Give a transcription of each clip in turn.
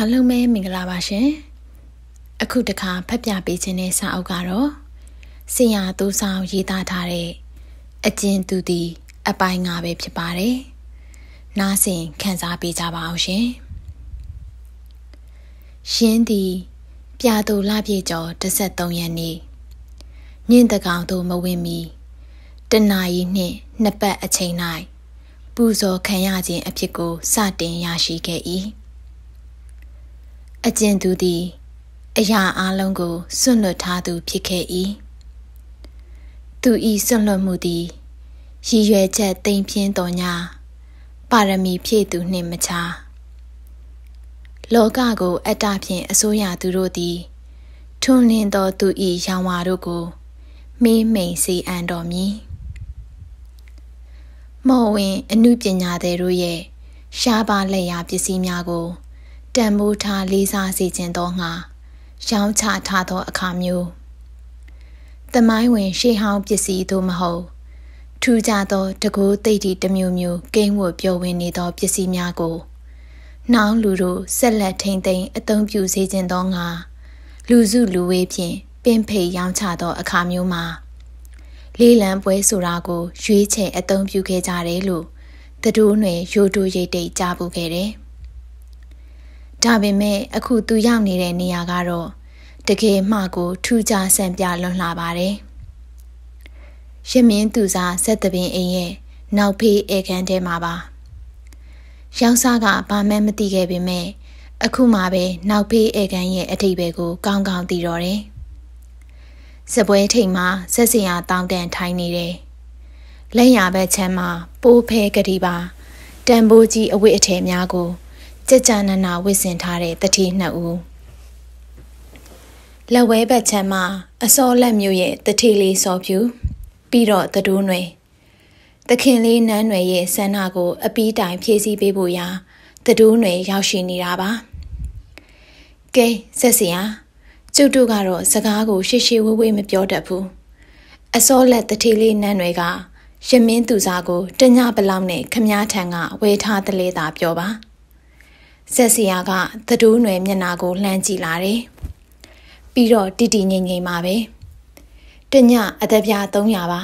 အားလုံးပဲမင်္ဂလာပါရှင်။အခုတခါဖတ်ပြပေးခြင်းတဲ့စာအုပ်ကတော့ဆရာသူဆောင်ရေးသားထားတဲ့အကျဉ်သူသည်အပိုင်း၅ပဲဖြစ်ပါတယ်။နားဆင်ခံစားပေးကြပါအောင်ရှင်။ရှင်းသည် ပြာသူလပြည့်ကျော်13ရက်နေ့ညင်တကောင်သို့မဝင်မီတနာရီနှင့်နှစ်ပတ်အချိန်၌ပူဇော်ခံရခြင်းအဖြစ်ကိုစတင်ရရှိခဲ့၏အကျဉ်သူသည် အရာအလုံးကိုစွန့်လွတ်ထားသူဖြစ်ခဲ့၏သူဤစွန့်လွတ်မှုသည်ရည်ရွယ်ချက်တိမ်ပြင်းတော်ညာပါရမီဖြည့်သူနှင့်မချာလောကကိုအတ္တဖြင့်အစိုးရသူတို့သည်ထွန်းလင်းသောသူ၏ရောင်ဝါတို့ကိုမေးမိန်စေအံ့တော်မည်မော်ဝင်အမှုပညာသည်တို့ရဲ့ရှားပါလက်ရာပစ္စည်းများကိုတန်ဖိုးထားလေးစားစေခြင်းသောငှာရောင်းချထားသောအခါမျိုးသမိုင်းဝင်ရှေးဟောင်းပစ္စည်းသို့မဟုတ် ထူးခြားသော တကူသိတိတမျိုးမျိုးကိန်းဝတ်ပြောဝင်နေသောပစ္စည်းများကိုနှောင်းလူတို့ဆက်လက်ထိမ့်သိမ်းအသုံးပြုစေခြင်းသောငါလူစုလူဝေးဖြင့်ပင်ဖိတ်ရောင်းချသောအခါမျိုးမှာ လေးလံပွဲဆိုတာကို ရွေးချယ်အသုံးပြုခဲ့ကြတယ်လို့တတိုးနယ်ရိုတိုရိတ်တိတ်ကြားပူခဲ့တယ်။ဒါပေမဲ့အခု သူရောက်နေတဲ့နေရာကတော့တကယ်မှကိုထူးခြားဆန့်ပြလွန်လာပါတယ်။ရမင်းသူစားဇက်တပင်အိမ်ရဲ့နောက်ဖေးဧကန်ထဲမှာပါ။ရောက်စားကဘာမှမသိခဲ့ပေမဲ့အခုမှပဲနောက်ဖေးဧကန်ရဲ့အထိပယ်ကို ကောင်းကောင်းသိတော့တယ်။စပွဲထိတ်မှာဇက်စင်ရတောင်းတန်ထိုင်နေတယ်။လက်ရဘက်ချမ်းမှာ ပိုးဖဲကတိပါတံပိုးကြီးအဝိအထည်များကိုကြကြနနာဝစ်ဆင်ထားတဲ့တတိနှစ်ဦးလက်ဝဲဘက်ခြမ်းမှာအစောလက်မျိုးရဲ့တတိလေးစော်ဖြူပြီးတော့တတိုးနွယ်တခင်လေးနန်းနွယ်ရဲ့ဆန္ဒကို အပီးတိုင်ဖြည့်ဆည်းပေးဖို့ရာတတိုးနွယ်ရောက်ရှိနေတာပါကဲဆက်စီယာကျုပ်တို့ကတော့စကားကို ရှေ့ရှေ့ဝေးဝေးမပြောတတ်ဘူးအစောလက်တတိလေးနန်းနွယ်ကရမင်းသူစားကိုတညပလောက်နဲ့ခမားထံကဝေထားတလေတာပြောပါဆက်စရာကသတိုးနွယ်မျက်နာကိုလှမ်းကြည့်လာတယ်။ပြီးတော့တိတိငိမ့်ငိမ့်ပါပဲ။တညအသက်ပြာ300ပါ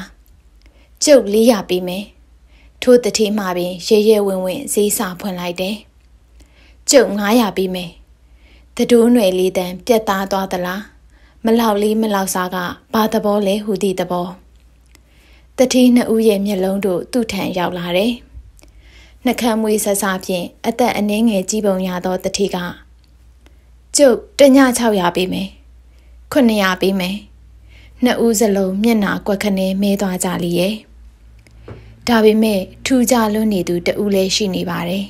။ကျုပ်400ပေးမယ်။ထိုးတထေးမှပင်ရဲရဲဝင်ဝင်ဈေးစာဖွင့်လိုက်တယ်။ကျုပ်900ပေးမယ်။သတိုးနွယ်လေးတန်းပြက်သားသွားသလား။မလောက်လေးမလောက်စားကဘာသဘောလဲဟူသည့်သဘော။တထေးနှစ်ဦးရဲ့မျက်လုံးတို့သူ့ထံရောက်လာတယ်။နှကမ်းမွေးဆဆဖြင့်အသက်အနှင်းငယ်ကြီးပုံရသောတတိကကျုပ်တည600ပေးမယ်900ပေးမယ်နှစ်ဦးစလုံးမျက်နာကွက်ခနဲမဲသွားကြလေရဲ့ဒါပေမဲ့ထူကြလွန်းနေသူ တဦးလည်းရှိနေပါတယ်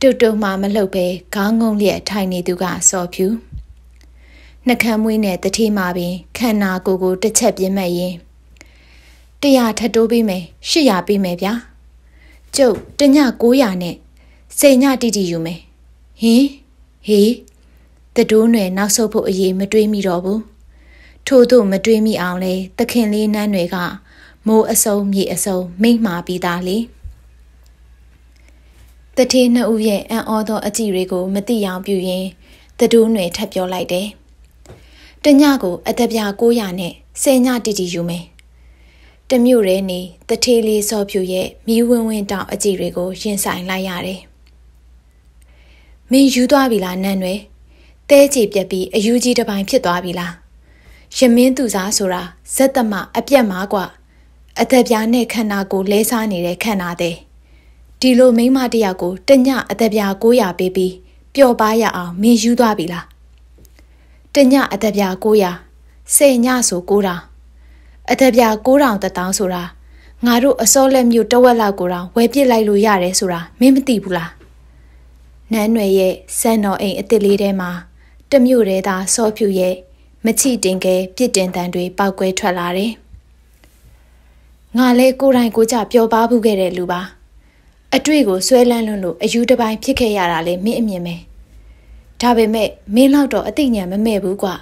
တုတ်တုတ်မှမလှုပ်ပဲခေါင်းငုံလျက်ထိုင်နေသူကစော်ဖြူနှကမ်းမွေးနဲ့တတိမှပင်ခန္ဓာကိုယ်ကိုတစ်ချက်ပြင်းမဲ့ရင်100ထပ်တိုးပေးမယ်800ပေးမယ်ဗျာကျုပ်တည900နဲ့စိန်ညတိတိယူမယ်ဟင်ဟေးတတိုးနယ်နောက်ဆုတ်ဖို့အရေးမတွေးမိတော့ဘူးထို့သို့မတွေးမိအောင်လဲသခင်လေးနန်းတွေကမိုးအစုံမြေအစုံမိမ့်မာပြီးသားလေတထေးနှစ်ဦးရဲ့အံ့ဩသောအကြည့်တွေကိုမသိအောင်ပြုရင်းတတိုးနယ်ထပ်ပြောလိုက်တယ်တညကိုအသက်ပြ900နဲ့စိန်ညတိတိယူမယ်တမျိုးတည်းနေတထေးလေးစော့ဖြူရဲ့မီးဝင်းဝင်းတောင်အကြည့်တွေကိုရင်ဆိုင်လိုက်ရတယ်။မင်းယူသွားပြီလားနန်းရွယ်။တဲကြည်ပြက်ပြီးအယူကြီးတစ်ပိုင်းဖြစ်သွားပြီလား။ရမင်းသူစားဆိုတာဇက်သမအပြက်မာကွာ။အသက်ပြားနဲ့ခန္ဓာကိုလဲစားနေတဲ့ခန္ဓာတဲ့။ဒီလိုမိမတယောက်ကိုတညအသက်ပြား900ပေးပြီးပျော်ပါရအောင်မင်းယူသွားပြီလား။တညအသက်ပြား900စေညဆို900အသက်ပြ9000တထောင်ဆိုတာငါတို့အစောလက်မျိုးတဝက်လောက်ကိုတောင်ဝယ်ပစ်လိုက်လို့ရတယ်ဆိုတာမင်းမသိဘူးလားနန်းနယ်ရဲ့စံတော်အိမ်အစ်စ်လေးထဲမှာတမျိုးတည်းသာစောဖြူရဲ့မချီတင်ကဲပြစ်တင်တန်တွေပေါက်ကွဲထွက်လာတယ်ငါလဲကိုယ်တိုင်ကိုကြပျော်ပါဘူးခဲ့တဲ့လူပါ အတွေ့ကိုဆွဲလန်းလွန်းလို့အယူတစ်ပိုင်းဖြစ်ခဲ့ရတာလေမင်းအမြင်ပဲဒါပေမဲ့မင်းလောက်တော့အသိဉာဏ်မမဲ့ဘူးကွာ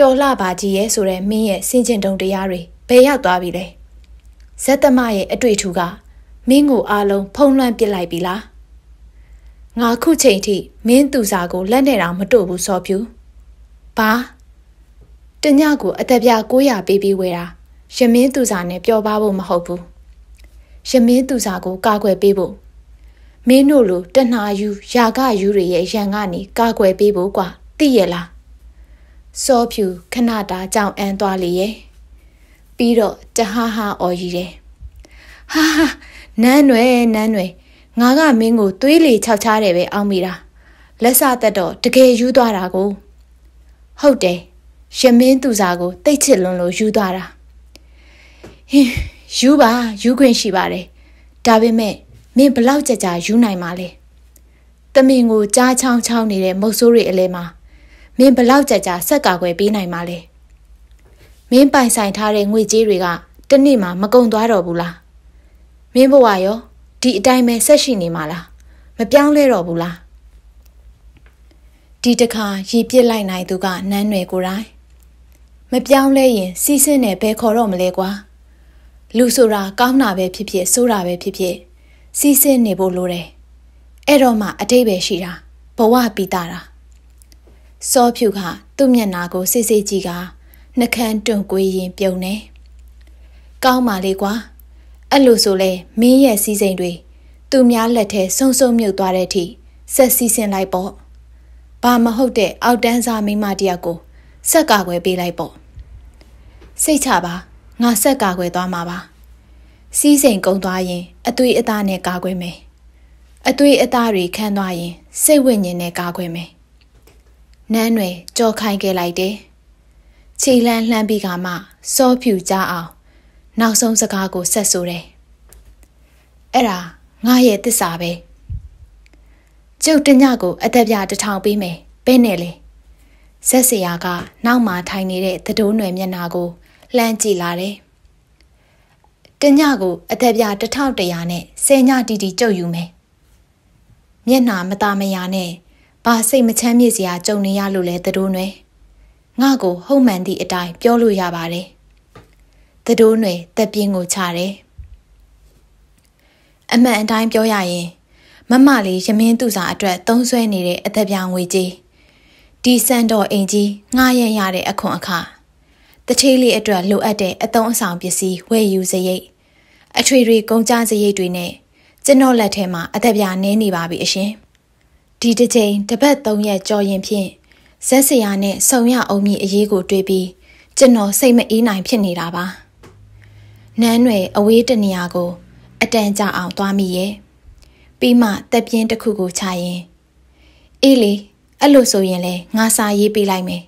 တော်လှပါကြီးရဲ့ဆိုတဲ့မင်းရဲ့စင်ကျင်တုံတရားတွေဘယ်ရောက်သွားပြီလဲဇက်သမရဲ့အတွေ့အထူကမင်းကိုအားလုံးဖုံးလွှမ်းပစ်လိုက်ပြီလားငါခုချိန်ထိမင်းသူစာကိုလက်နဲ့တောင်မတို့ဘူးစောပြူဘာတညကိုအသက်ပြ900ပေးပြီးဝယ်တာရမင်းသူစာနဲ့ပျော်ပါဖို့မဟုတ်ဘူးရမင်းသူစာကို ကာကွယ်ပေးဖို့မင်းတို့လိုတဏှာယူယာကယူတွေရဲ့ရန်ကနေကာကွယ်ပေးဖို့กว่าသိရလားစောဖြူခဏတာကြောင်အန်းသွားလေရဲ့ပြီးတော့တဟားဟားအော်ရည်တယ်ဟာဟာနန်းွယ်နန်းွယ်ငါကမင်းကိုသွေးလေခြောက်ချားတယ်ပဲအောင်းမိတာလက်စသက်တော့တကယ်ယူသွားတာကို ဟုတ်တယ်ရမင်းသူစားကိုတိတ်ချစ်လွန်လို့ယူသွားတာဟင်းယူပါယူခွင့်ရှိပါတယ်ဒါပေမဲ့မင်းဘလောက်ကြကြယူနိုင်မှာလဲတမင်ကိုကြားချောင်းချောင်းနေတဲ့မုတ်ဆိုးတွေအလဲမှာမင်းဘလောက်ကြကြဆက်ကာကွယ်ပေးနိုင်မှာလဲမင်းပိုင်ဆိုင်ထားတဲ့ငွေကြေးတွေက တနေ့မှမကုန်သွားတော့ဘူးလားမင်းဘဝရောဒီအတိုင်းပဲဆက်ရှိနေမှာလားမပြောင်းလဲတော့ဘူးလားဒီတခါရည်ပြစ်လိုက်နိုင်သူကနန်းနယ်ကိုတိုင်းမပြောင်းလဲရင်စီးစင်းနဲ့ဘယ်ခေါ်တော့မလဲကွာလူဆိုတာကောင်းတာပဲဖြစ်ဖြစ်ဆိုးတာပဲဖြစ်ဖြစ်စီးစင်းနေဖို့လိုတယ်အဲ့တော့မှအတိတ်ပဲရှိတာဘဝပြီးတာတာစောဖြူကသူ့မျက်နာကိုစိတ်စိတ်ကြည့်ကနှခမ်းတွန့်ကွေးရင်ပြုံနေကောင်းပါလေကွာအဲ့လိုဆိုလဲမင်းရဲ့စီစိန်တွေသူများလက်ထဲဆုံဆုံမြုပ်သွားတဲ့အထိဆက်စီစင်လိုက်ပေါ့ဘာမဟုတ်တဲ့အောက်တန်းစားမိမတယောက်ကိုစက်ကာကွယ်ပေးလိုက်ပေါ့စိတ်ချပါငါစက်ကာကွယ်သွားမှာပါစီးစိမ်ကုံသွားရင် အသွေးအသားနဲ့ကာကွယ်မယ်အသွေးအသားတွေခန်းသွားရင်စိတ်ဝိညာဉ်နဲ့ကာကွယ်မယ်နန်းတွင်ကြော်ခိုင်ခဲ့လိုက်တယ်။ခြေလန်းလှမ်းပြီးကမှစောဖြူကြအောင်နောက်ဆုံးစကားကိုဆက်ဆိုတယ်။အဲ့ဒါငါရဲ့တစ္ဆာပဲ။ကျုပ်တညကိုအသက်ပြတထောင်ပေးမယ်။ပဲနဲ့လေ။ဆက်စရာကနောက်မှထိုင်နေတဲ့သတိုးနယ်မျက်နှာကိုလှမ်းကြည့်လာတယ်။တညကိုအသက်ပြတထောင်တရာနဲ့ဆယ်ညတီတီကြုတ်ယူမယ်။မျက်နှာမตาမယာနဲ့ဘာစိတ်မချမ်းမြေ့စရာကြုံနေရလို့လဲသတို့နွယ်ငါ့ကိုဟုတ်မှန်သည့်အတိုင်းပြောလို့ရပါတယ်သတို့နွယ်တက်ပြင်းကိုချတယ်အမှန်အတိုင်းပြောရရင် မမလေးရမင်းသူစာအတွက်သုံးဆွဲနေတဲ့အသက်ပြောင်ငွေကြီးဒီစံတော်အိမ်ကြီးငှားရရတဲ့အခွန်အခါတထေးလေးအတွက်လိုအပ်တဲ့အသုံးအဆောင်ပစ္စည်းဝယ်ယူစရိတ်အထွေထွေကုန်ကြစရိတ်တွေနဲ့ကျွန်တော်လက်ထဲမှာအသက်ပြာနည်းနေပါပြီအရှင်။ဒီတစ်ချိန်တစ်ပတ်၃ရက်ကြော်ရင်ဖြင့်ဇက်စရာနဲ့ဆုံရအောင်မြည်အရေးကို တွေးပြီး ကျွန်တော်စိတ်မအေးနိုင်ဖြစ်နေတာပါနန်းရွယ်အဝေးတနေရာကို အတန်ကြာအောင်သွားမိရဲ့ပြီးမှတက်ပြင်းတစ်ခုကိုခြာရင်အေးလေအဲ့လိုဆိုရင်လေငါစာရေးပေးလိုက်မယ်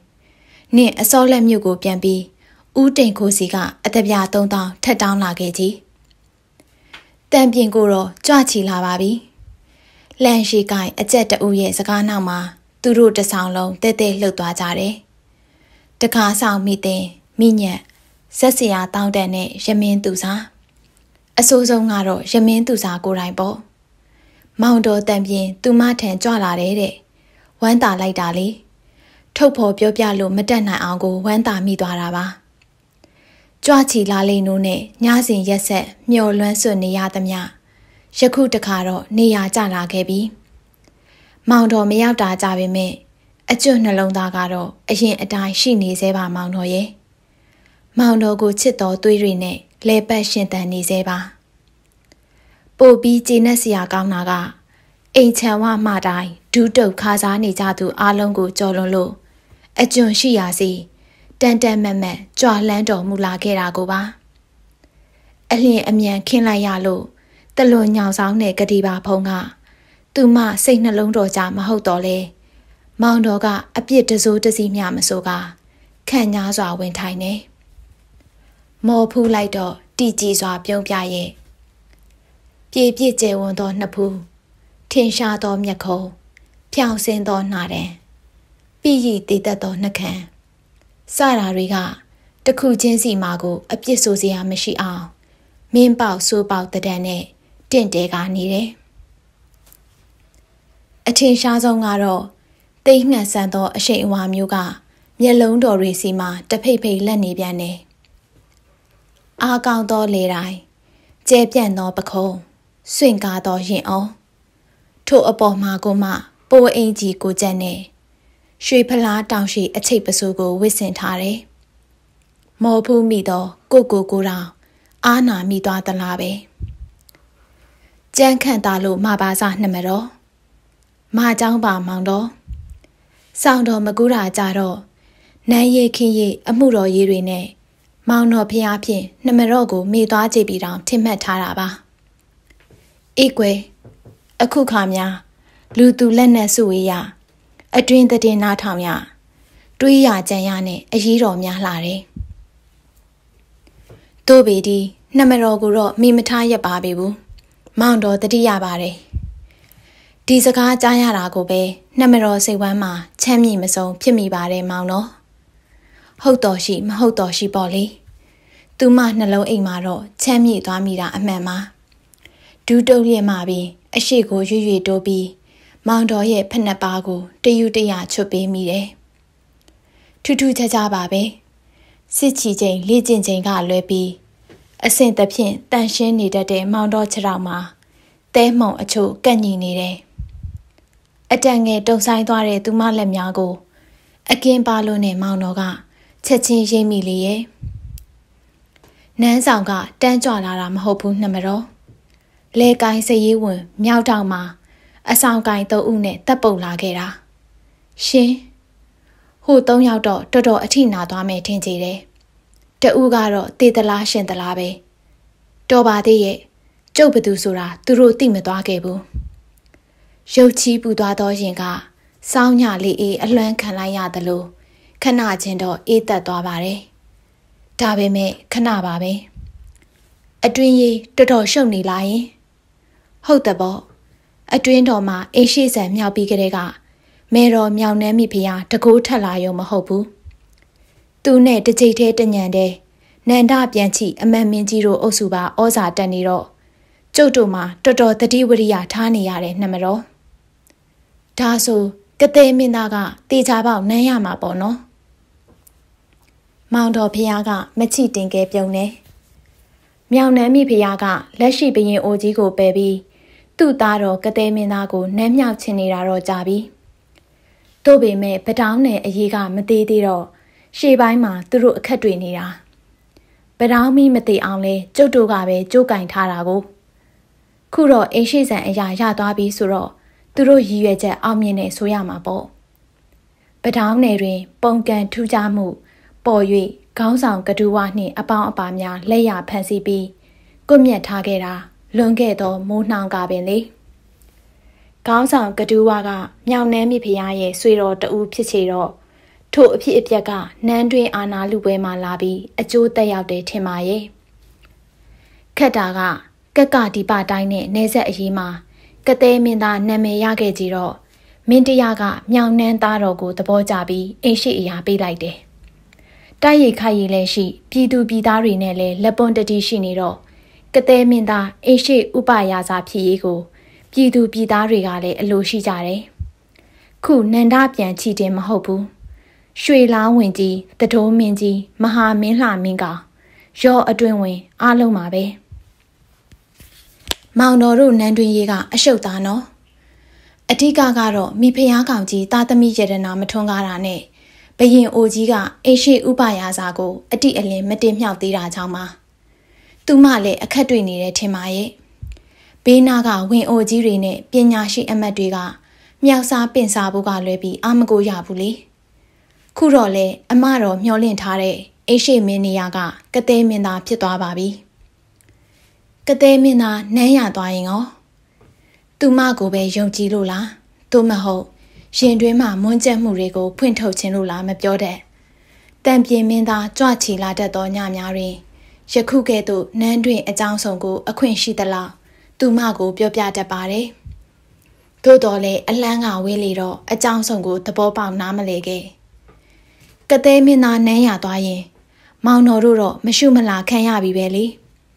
နင့်အစောလက်မြို့ကိုပြန်ပြီးဦးတိန်ခိုးစီကအတပြာ3000ထက်တောင်းလာခဲ့ကြီးတံပြင်ကိုတော့ကြွချီလာပါပြီ။လန်ရှိကိုင်အကြက်တူရဲ့စကားနောက်မှာသူတို့တဆောင်လုံးတဲတဲလှုပ်သွားကြတယ်။တခါဆောင်မိတဲ့မိညက်ဇက်စရာတောင်းတန်နဲ့ရမင်းသူစာအဆိုးဆုံးကတော့ရမင်းသူစာကိုယ်တိုင်ပေါ့။မောင်တော်တန်ပြင်းသူမထံကြွလာတယ်တဲ့။ဝမ်းတာလိုက်တာလေ။ထုတ်ဖော်ပြောပြလို့မတက်နိုင်အောင်ကိုဝမ်းတာမိသွားတာပါ။ကြွချီလာလိမ့်နိုးနဲ့ညစဉ်ရက်ဆက်မျော်လွန်းဆွနေရသမျှ။ယခုတခါတော့နေရာကျလာခဲ့ပြီ။မောင်တော်မရောက်တာကြပေမဲ့အကျွတ်နှလုံးသားကတော့အရင်အတိုင်းရှိနေသေးပါမောင်တော်ရဲ့။မောင်တော်ကိုချစ်တော်သွေးတွေနဲ့လဲပတ်ရှင်တန်နေသေးပါ။ပို့ပြီးကျေနပ်စရာကောင်းတာကအိမ်ချံဝမှတိုင်းဒူးတုပ်ခါစားနေကြသူအားလုံးကိုကြော်လွန်လို့အကျွတ်ရှိရာစီ တန်တန်မတ်မတ်ကြွာလန်းတော်မူလာခဲ့တာကိုပါ။အလျင်အမြန်ခင်းလိုက်ရလို့တလွန်ညောင်ဆောင်တဲ့ကတိပါဖုံးကသူမစိတ်နှလုံးတော်ကြမဟုတ်တော့လဲမောင်တော်ကအပြစ်တစိုးတစည်းမျှမဆိုကခံညာစွာဝင်ထိုင်နေမော်ဖူးလိုက်တော့တီကြည်စွာပြုံးပြရဲ့ပြေပြစ်ကျဲဝန်းသောနှစ်ဖူးထင်ရှားသောမျက်ခုံးဖြောင်ဆင်းသောနှာတန်ပြည်ရည်တည်တတ်သောနှကံစတာတွေကတခုချင်းစီမှာကိုအပြစ်ဆိုစရာမရှိအောင်မင်းပေါက်ဆိုးပေါက်တံတန်နဲ့တင့်တဲကနေတယ်အထင်ရှားဆုံးကတော့တိတ်နှံဆန်သော အရှိန်အဝါမျိုးကမျက်လုံးတော်တွေစီမှာတဖိတ်ဖိတ်လက်နေပြန်တယ်အာကောင်းသောလေတိုင်းကျဲပြန့်သောပခုံးဆွင့်ကားသောရင်အောင်ထို့အပေါ်မှာကိုမှပိုအိမ်ကြီးကိုကြက်နေရွှေဖလားတောင်ရှိအချိတ်ပစိုးကိုဝစ်ဆင်ထားတယ်မော်ဖူးမိသောကိုကိုကိုတောင်အာနာမိသွားသလားပဲ။ကြမ်းခန့်တာလို့မပါစားနှမတော်မအကြောင်းပါမောင်တော်ဆောင်တော်မကူတာကြတော့နန်းရည်ခင်းရည်အမှုတော်ရည်တွေနဲ့မောင်တော်ဖျားဖြင့်နှမတော်ကိုမေ့သွားကြပြီတောင်ထင်မှတ်ထားတာပါအေးကွယ်အခုခါများလူသူလက်နက်စုဝေးရအတွင်တင်နာထောင်ရတွေးရကြံရနဲ့အရေးတော်များလာတယ်တို့ပေဒီနှမတော်ကိုတော့မိမထားရက်ပါပြီဘူးမောင်တော်တတိရပါတယ်။ဒီစကားကြားရတာကိုပဲနှမတော်စိတ်ဝမ်းမှာချမ်းမြေ့မစုံဖြစ်မိပါတယ်မောင်တော်။ဟုတ်တော်ရှိမဟုတ်တော်ရှိပေါ့လေ။သူမနှလုံးအိမ်မှာတော့ချမ်းမြေ့သွားမိတာအမှန်ပါ။ဒူးတုပ်ရက်မှပြီး အရှိကိုရွရွတိုးပြီး မောင်တော်ရဲ့ဖက်နှက်ပါကို တယူတရချွတ်ပေးမိတယ်။ထူးထူးခြားခြားပါပဲ။စစ်ချီချိန်လေ့ကျင့်ချိန်ကလွဲပြီးအစဉ်သဖြင့်တန်ရှင်းနေတတ်တဲ့မောင်တော်ခြေထောက်မှာတဲမှုံအချို့ကန့်ညီနေတယ်။အတန်ငယ်တုံဆိုင်သွားတဲ့သူမလက်များကိုအကင်းပါလို့နဲ့မောင်တော်ကချက်ချင်းရိပ်မိလေရဲ့။နန်းဆောင်ကတန်းကြွလာတာမဟုတ်ဘူးနှမတော်။လေကိုင်းစရေးဝင်မြောက်တောင်မှာအဆောင်ကိုင်းသုံးဦးနဲ့တပ်ပုတ်လာခဲ့တာ။ရှင်ဟိုသုံးယောက်တော့တော်တော်အထိနာသွားမယ်ထင်ကြည်တယ်။တူကတော့တည်သလားရှင်သလားပဲတော်ပါသေးရဲ့ကျုပ်ဘသူဆိုတာသူတို့သိမသွားခဲ့ဘူးရုပ်ချီးပူသွားသောရင်က စောင်းညလေးအေးအလွမ်းခံလိုက်ရသလိုခဏချင်းတော့အေးသက်သွားပါတယ်ဒါပေမဲ့ခဏပါပဲအတွင်းရေးတော်တော်ရှုပ်နေလာရင်ဟုတ်တယ်ပေါ့အတွင်းတော်မှာအင်းရှိဆန်မြောက်ပြီးကလေးကမဲတော်မြောင်နှမ်းမိဖုရားတကိုးထက်လာရုံမဟုတ်ဘူးသူနဲ့တစ်ချိန်တည်းတညံတဲ့နန္ဒပြန်ချိအမတ်မင်းကြီးတို့အုပ်စုပါဩဇာတက်နေတော့ကျုပ်တို့မှာတော်တော်တတိဝရိယထားနေရတယ်နှမတော်ဒါဆိုကတဲ့မင်းသားကတေချာပေါက်နမ်းရမှာပေါ့နော်မောင်တော်ဖះကမချိတင်ခဲ့ ပြုံနေမြောင်နှမ်းမိဖះကလက်ရှိဘရင်အိုကြီးကိုပယ်ပြီးသူ့သားတော်ကတဲ့မင်းသားကိုနမ်းမြောက်ချင်နေတာတော့ကြာပြီတို့ပေမဲ့ပတောင်းနဲ့အရေးကမသေးသေးတော့ရှေ့ပိုင်းမှာသူတို့အခက်တွေ့နေတာဗဒောင်းမီမသိအောင်လဲကျုပ်တို့ကပဲကြိုးကင်ထားတာကိုခုတော့အိမ်ရှိဆန်အရာရသွားပြီဆိုတော့သူတို့ရည်ရွယ်ချက်အောင်မြင်နေဆိုရမှာပေါ့ပထောင်းနယ်တွင် ပုံကံထူးခြားမှု ပေါ်၍ခေါင်းဆောင်ကတူဝနှင့်အပေါင်းအပါများလက်ရဖန်စီပြီးကွပ်မျက်ထားခဲ့တာလွန်ခဲ့သောမိုးနှောင်ကပင်လေခေါင်းဆောင်ကတူဝကမြောင်နှမ်းမြဖရားရဲ့ဆွေတော်တူဖြစ်ချေတော့ထို့အဖြစ်အပျက်ကနန်းတွင်အာနာလူပွဲမှာလာပြီးအကျိုးသက်ရောက်တယ်ထင်ပါရဲ့ခက်တာကကက်ကဒီပတိုင်းနဲ့နေဆက်အရေးမှာကတဲ့မင်းသားနာမည်ရခဲ့ကြတော့မင်းတရားကမြောင်နှမ်းသားတော်ကိုသဘောကျပြီးအိမ်ရှိအရာပေးလိုက်တယ်တိုက်ရိုက်ခိုက်ရည်လည်းရှိပြည်သူပြည်သားတွေနဲ့လည်းလက်ပွန်တတိရှိနေတော့ကတဲ့မင်းသားအိမ်ရှိဥပယာစာဖြစ်ရေးကိုပြည်သူပြည်သားတွေကလည်းအလိုရှိကြတယ်ခုနန္ဒပြန်ချီတင်မဟုတ်ဘူးရွှေလားဝင်ကြီးတတိုးမင်းကြီး မဟာမင်းလှမင်းကောင်ရော့အတွင်ဝင် အားလုံးပါပဲမောင်တော်တို့နန်းတွင်ရေးကအရှုပ်သားနော်အဓိကကတော့မိဖုရားကောင်ကြီးတာသမီယရနာမထွန်းကားတာနဲ့ဘရင်အိုကြီးကအိရှိဥပယာစာကို အတိအလင်းမတင်မြောက်သေးတာကြောင့်ပါသူမလည်းအခက်တွေ့နေတယ်ထင်ပါရဲ့ဘေးနာကဝင်အိုကြီးတွေနဲ့ပညာရှိအမတ်တွေကမြောက်စားပင်စားဖို့ကလွဲပြီးအာမကိုရဘူးလေ။ခုတော့လေအမတော်မျောလင့်ထားတဲ့အိရှိမင်းနေရာကကသဲမင်းသားဖြစ်သွားပါပြီကသဲမင်းသားနမ်းရသွားရင်ရောသူမကိုပဲယုံကြည်လို့လားသို့မဟုတ်ရင်တွင်းမှာမွန်းကျက်မှုတွေကိုဖွင့်ထုတ်ခြင်းလို့လားမပြောတဲ့တံပြင်မင်းသားကြွချီလာတတ်သောညများတွင်ယခုကဲ့သို့နန်းတွင်အကြောင်းစုံကိုအခွင့်ရှိသလားသူမကိုပြောပြတတ်ပါတယ်သို့တော်လည်းအလန်းကဝေးလေတော့အကြောင်းစုံကိုသဘောပေါက်နားမလည်ခဲ့။ကသေးမင်းသားနန်းရသွားရင်မောင်တော်တို့တော့မရှုမလာခံရပြီပဲလေ